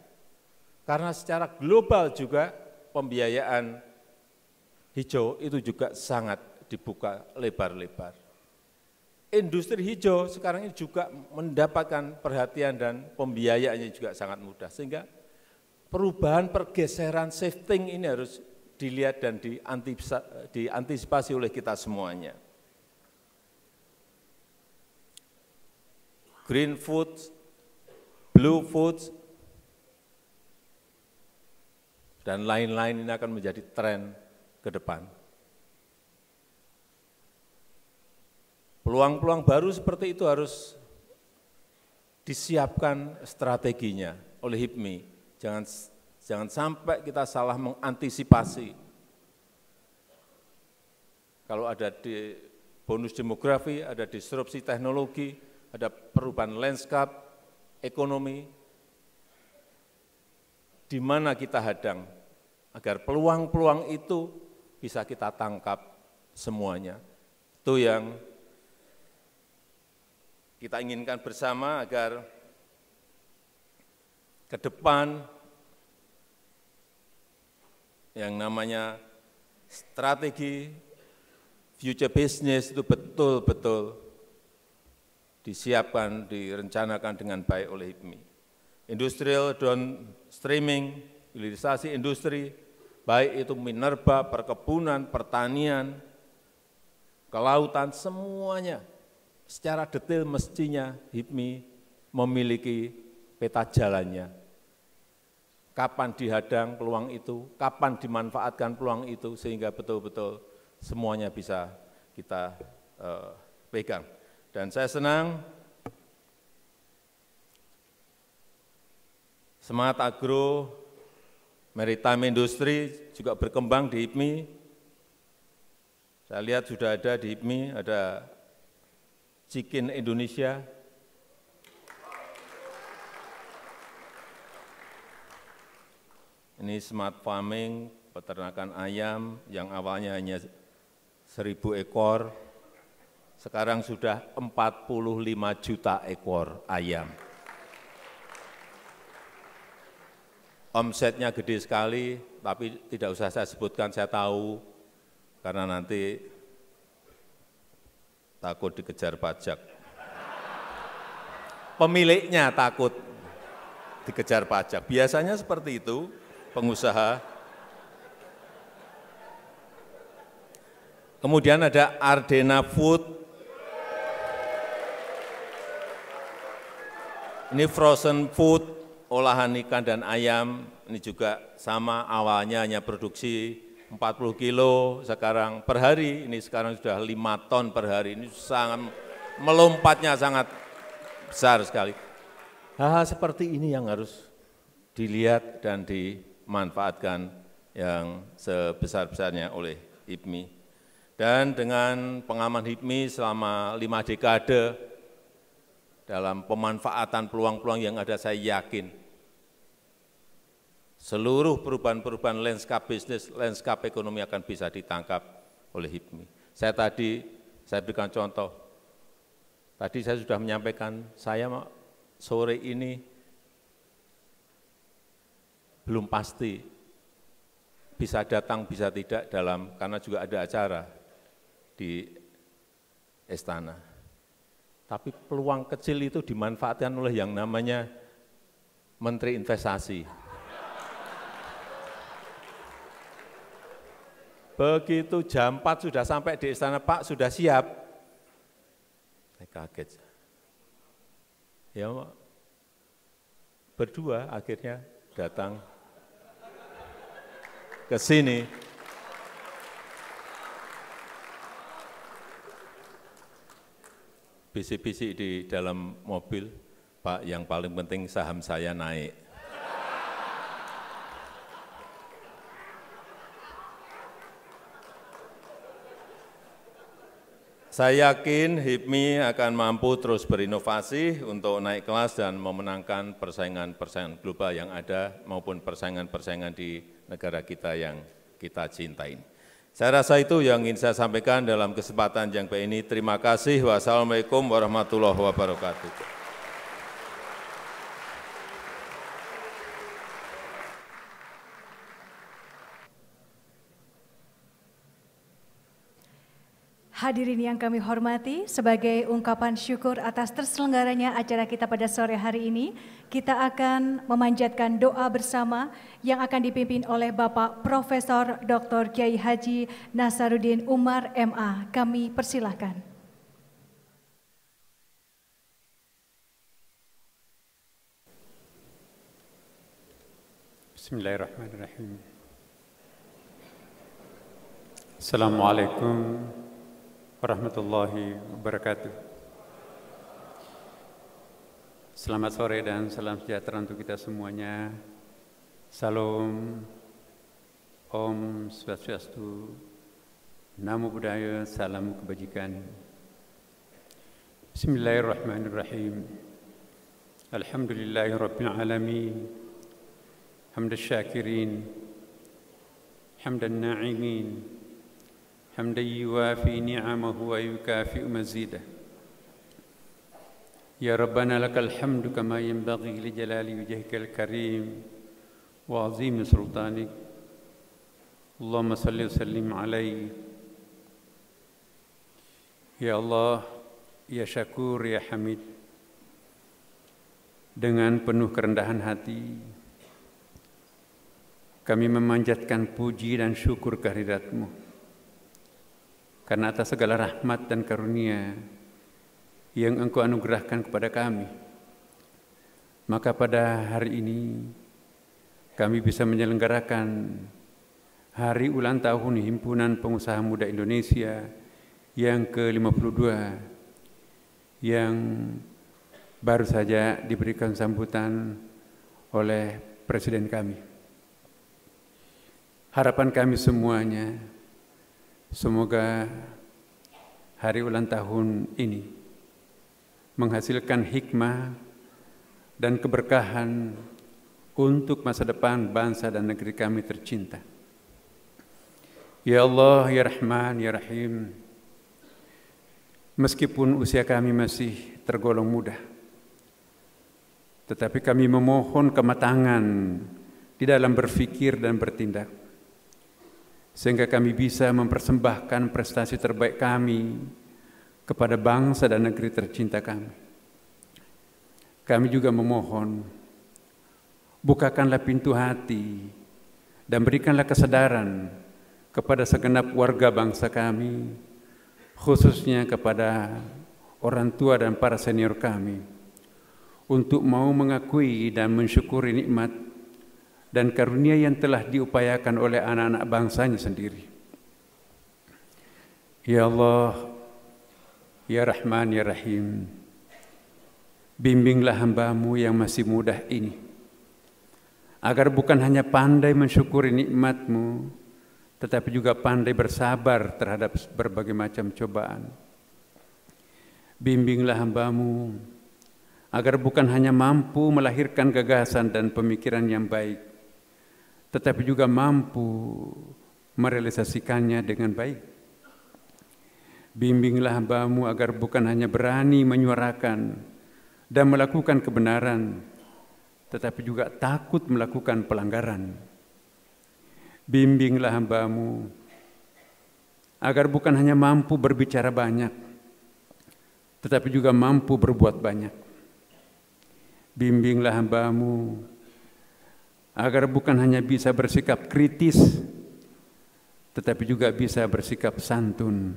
Karena secara global juga pembiayaan hijau itu juga sangat dibuka lebar-lebar industri hijau sekarang ini juga mendapatkan perhatian dan pembiayaannya juga sangat mudah. Sehingga perubahan pergeseran shifting ini harus dilihat dan diantisipasi oleh kita semuanya. Green food, blue food, dan lain-lain ini akan menjadi tren ke depan. Peluang-peluang baru seperti itu harus disiapkan strateginya oleh HIPMI. Jangan jangan sampai kita salah mengantisipasi. Kalau ada di bonus demografi, ada disrupsi teknologi, ada perubahan landscape ekonomi, di mana kita hadang agar peluang-peluang itu bisa kita tangkap semuanya. Itu yang kita inginkan bersama agar ke depan yang namanya strategi future business itu betul-betul disiapkan, direncanakan dengan baik oleh HIPMI. Industrial streaming, hilirisasi industri, baik itu minerba, perkebunan, pertanian, kelautan, semuanya secara detail mestinya HIPMI memiliki peta jalannya. Kapan dihadang peluang itu, kapan dimanfaatkan peluang itu, sehingga betul-betul semuanya bisa kita uh, pegang. Dan saya senang Semangat agro, maritime industri juga berkembang di HIPMI. Saya lihat sudah ada di HIPMI, ada Cikin Indonesia, ini smart farming, peternakan ayam yang awalnya hanya seribu ekor, sekarang sudah 45 juta ekor ayam. Omsetnya gede sekali, tapi tidak usah saya sebutkan, saya tahu, karena nanti takut dikejar pajak. Pemiliknya takut dikejar pajak. Biasanya seperti itu pengusaha. Kemudian ada Ardena Food. Ini frozen food, olahan ikan dan ayam. Ini juga sama awalnya hanya produksi 40 kilo sekarang per hari, ini sekarang sudah 5 ton per hari, ini sangat melompatnya sangat besar sekali. Hal-hal seperti ini yang harus dilihat dan dimanfaatkan yang sebesar-besarnya oleh IPMI Dan dengan pengaman HIPMI selama lima dekade dalam pemanfaatan peluang-peluang yang ada, saya yakin seluruh perubahan-perubahan landscape bisnis, landscape ekonomi akan bisa ditangkap oleh HIPMI. Saya tadi, saya berikan contoh, tadi saya sudah menyampaikan, saya sore ini belum pasti bisa datang, bisa tidak dalam, karena juga ada acara di istana. Tapi peluang kecil itu dimanfaatkan oleh yang namanya Menteri Investasi Begitu jam 4 sudah sampai di istana, Pak sudah siap. Saya kaget. Ya, berdua akhirnya datang ke sini. Bisik-bisik di dalam mobil, Pak yang paling penting saham saya naik. Saya yakin HIPMI akan mampu terus berinovasi untuk naik kelas dan memenangkan persaingan-persaingan global yang ada maupun persaingan-persaingan di negara kita yang kita cintai. Saya rasa itu yang ingin saya sampaikan dalam kesempatan yang baik ini. Terima kasih. Wassalamualaikum warahmatullahi wabarakatuh. Hadirin yang kami hormati, sebagai ungkapan syukur atas terselenggaranya acara kita pada sore hari ini, kita akan memanjatkan doa bersama yang akan dipimpin oleh Bapak Profesor Dr. Kiai Haji Nasaruddin Umar MA. Kami persilahkan. Bismillahirrahmanirrahim. Assalamualaikum warahmatullahi wabarakatuh. Selamat sore dan salam sejahtera untuk kita semuanya. Salam Om Swastiastu, Namo Buddhaya, Salam Kebajikan. Bismillahirrahmanirrahim. Alhamdulillahi Rabbil Alamin. Hamdan syakirin. Hamdan na'imin. حمدا يوافي نعمه ويكافئ مزيده يا ربنا لك الحمد كما ينبغي لجلال وجهك الكريم وعظيم سلطانك اللهم صل وسلم عليه يا الله يا شكور يا حميد dengan penuh kerendahan hati kami memanjatkan puji dan syukur kehadiratmu mu karena atas segala rahmat dan karunia yang Engkau anugerahkan kepada kami. Maka pada hari ini kami bisa menyelenggarakan hari ulang tahun Himpunan Pengusaha Muda Indonesia yang ke-52 yang baru saja diberikan sambutan oleh Presiden kami. Harapan kami semuanya Semoga hari ulang tahun ini menghasilkan hikmah dan keberkahan untuk masa depan bangsa dan negeri kami tercinta. Ya Allah, Ya Rahman, Ya Rahim, meskipun usia kami masih tergolong muda, tetapi kami memohon kematangan di dalam berfikir dan bertindak sehingga kami bisa mempersembahkan prestasi terbaik kami kepada bangsa dan negeri tercinta kami. Kami juga memohon, bukakanlah pintu hati dan berikanlah kesadaran kepada segenap warga bangsa kami, khususnya kepada orang tua dan para senior kami, untuk mau mengakui dan mensyukuri nikmat dan karunia yang telah diupayakan oleh anak-anak bangsanya sendiri. Ya Allah, Ya Rahman, Ya Rahim, bimbinglah hambamu yang masih mudah ini, agar bukan hanya pandai mensyukuri nikmatmu, tetapi juga pandai bersabar terhadap berbagai macam cobaan. Bimbinglah hambamu, agar bukan hanya mampu melahirkan gagasan dan pemikiran yang baik, tetapi juga mampu merealisasikannya dengan baik. Bimbinglah hambamu agar bukan hanya berani menyuarakan dan melakukan kebenaran, tetapi juga takut melakukan pelanggaran. Bimbinglah hambamu agar bukan hanya mampu berbicara banyak, tetapi juga mampu berbuat banyak. Bimbinglah hambamu agar bukan hanya bisa bersikap kritis, tetapi juga bisa bersikap santun.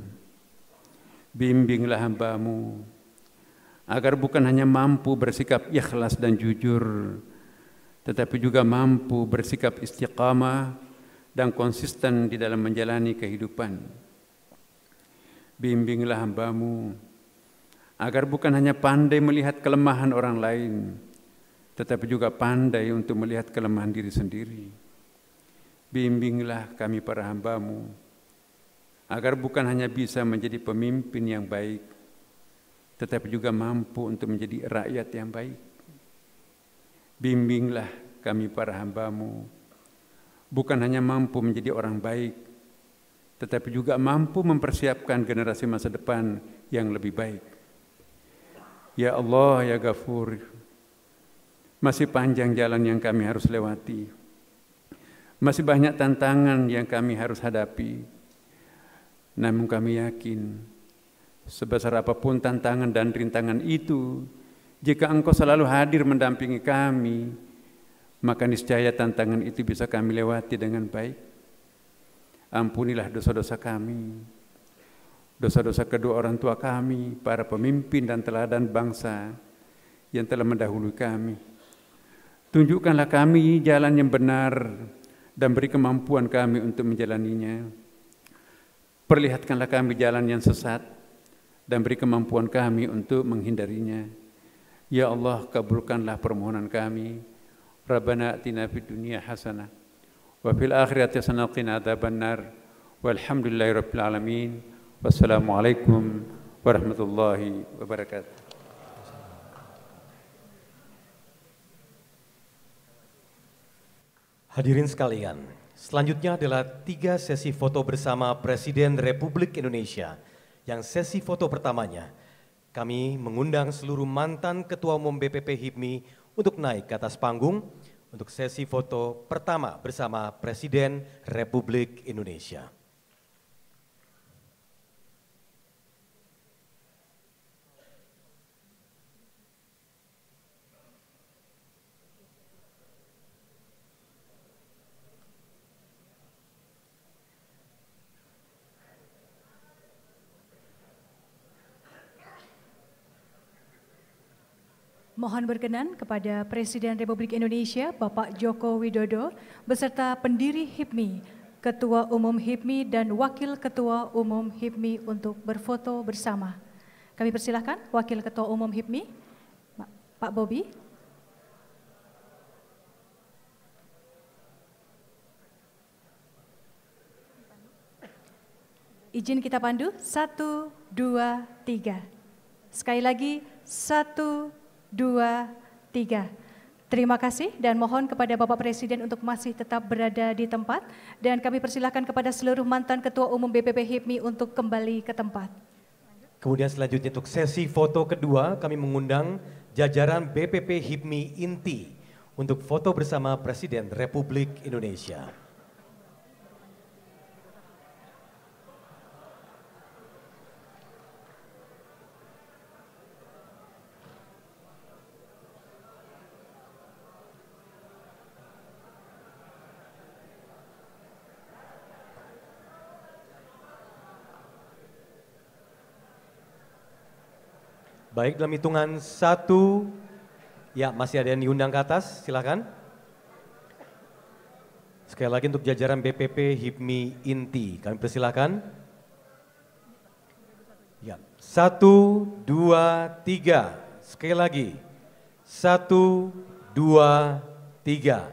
Bimbinglah hambamu, agar bukan hanya mampu bersikap ikhlas dan jujur, tetapi juga mampu bersikap istiqamah dan konsisten di dalam menjalani kehidupan. Bimbinglah hambamu, agar bukan hanya pandai melihat kelemahan orang lain, tetapi juga pandai untuk melihat kelemahan diri sendiri. Bimbinglah kami para hambamu, agar bukan hanya bisa menjadi pemimpin yang baik, tetapi juga mampu untuk menjadi rakyat yang baik. Bimbinglah kami para hambamu, bukan hanya mampu menjadi orang baik, tetapi juga mampu mempersiapkan generasi masa depan yang lebih baik. Ya Allah, Ya Ghafur, masih panjang jalan yang kami harus lewati. Masih banyak tantangan yang kami harus hadapi. Namun kami yakin sebesar apapun tantangan dan rintangan itu, jika Engkau selalu hadir mendampingi kami, maka niscaya tantangan itu bisa kami lewati dengan baik. Ampunilah dosa-dosa kami, dosa-dosa kedua orang tua kami, para pemimpin dan teladan bangsa yang telah mendahului kami. Tunjukkanlah kami jalan yang benar dan beri kemampuan kami untuk menjalaninya. Perlihatkanlah kami jalan yang sesat dan beri kemampuan kami untuk menghindarinya. Ya Allah, kabulkanlah permohonan kami. Rabbana atina fid dunya hasanah wa fil akhirati hasanah qina Walhamdulillahi Walhamdulillahirabbil alamin. Wassalamualaikum warahmatullahi wabarakatuh. Hadirin sekalian, selanjutnya adalah tiga sesi foto bersama Presiden Republik Indonesia. Yang sesi foto pertamanya, kami mengundang seluruh mantan Ketua Umum BPP HIPMI untuk naik ke atas panggung untuk sesi foto pertama bersama Presiden Republik Indonesia. Mohon berkenan kepada Presiden Republik Indonesia Bapak Joko Widodo beserta pendiri HIPMI, Ketua Umum HIPMI dan Wakil Ketua Umum HIPMI untuk berfoto bersama. Kami persilahkan Wakil Ketua Umum HIPMI, Pak Bobi, Izin kita pandu, satu, dua, tiga. Sekali lagi, satu, dua, tiga. Terima kasih dan mohon kepada Bapak Presiden untuk masih tetap berada di tempat dan kami persilahkan kepada seluruh mantan Ketua Umum BPP HIPMI untuk kembali ke tempat. Kemudian selanjutnya untuk sesi foto kedua kami mengundang jajaran BPP HIPMI Inti untuk foto bersama Presiden Republik Indonesia. Baik, dalam hitungan satu, ya masih ada yang diundang ke atas, silakan. Sekali lagi untuk jajaran BPP HIPMI Inti, kami persilakan. Ya, satu, dua, tiga. Sekali lagi, satu, dua, tiga.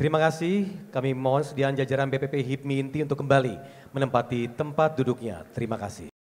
Terima kasih, kami mohon sediaan jajaran BPP HIPMI Inti untuk kembali menempati tempat duduknya. Terima kasih.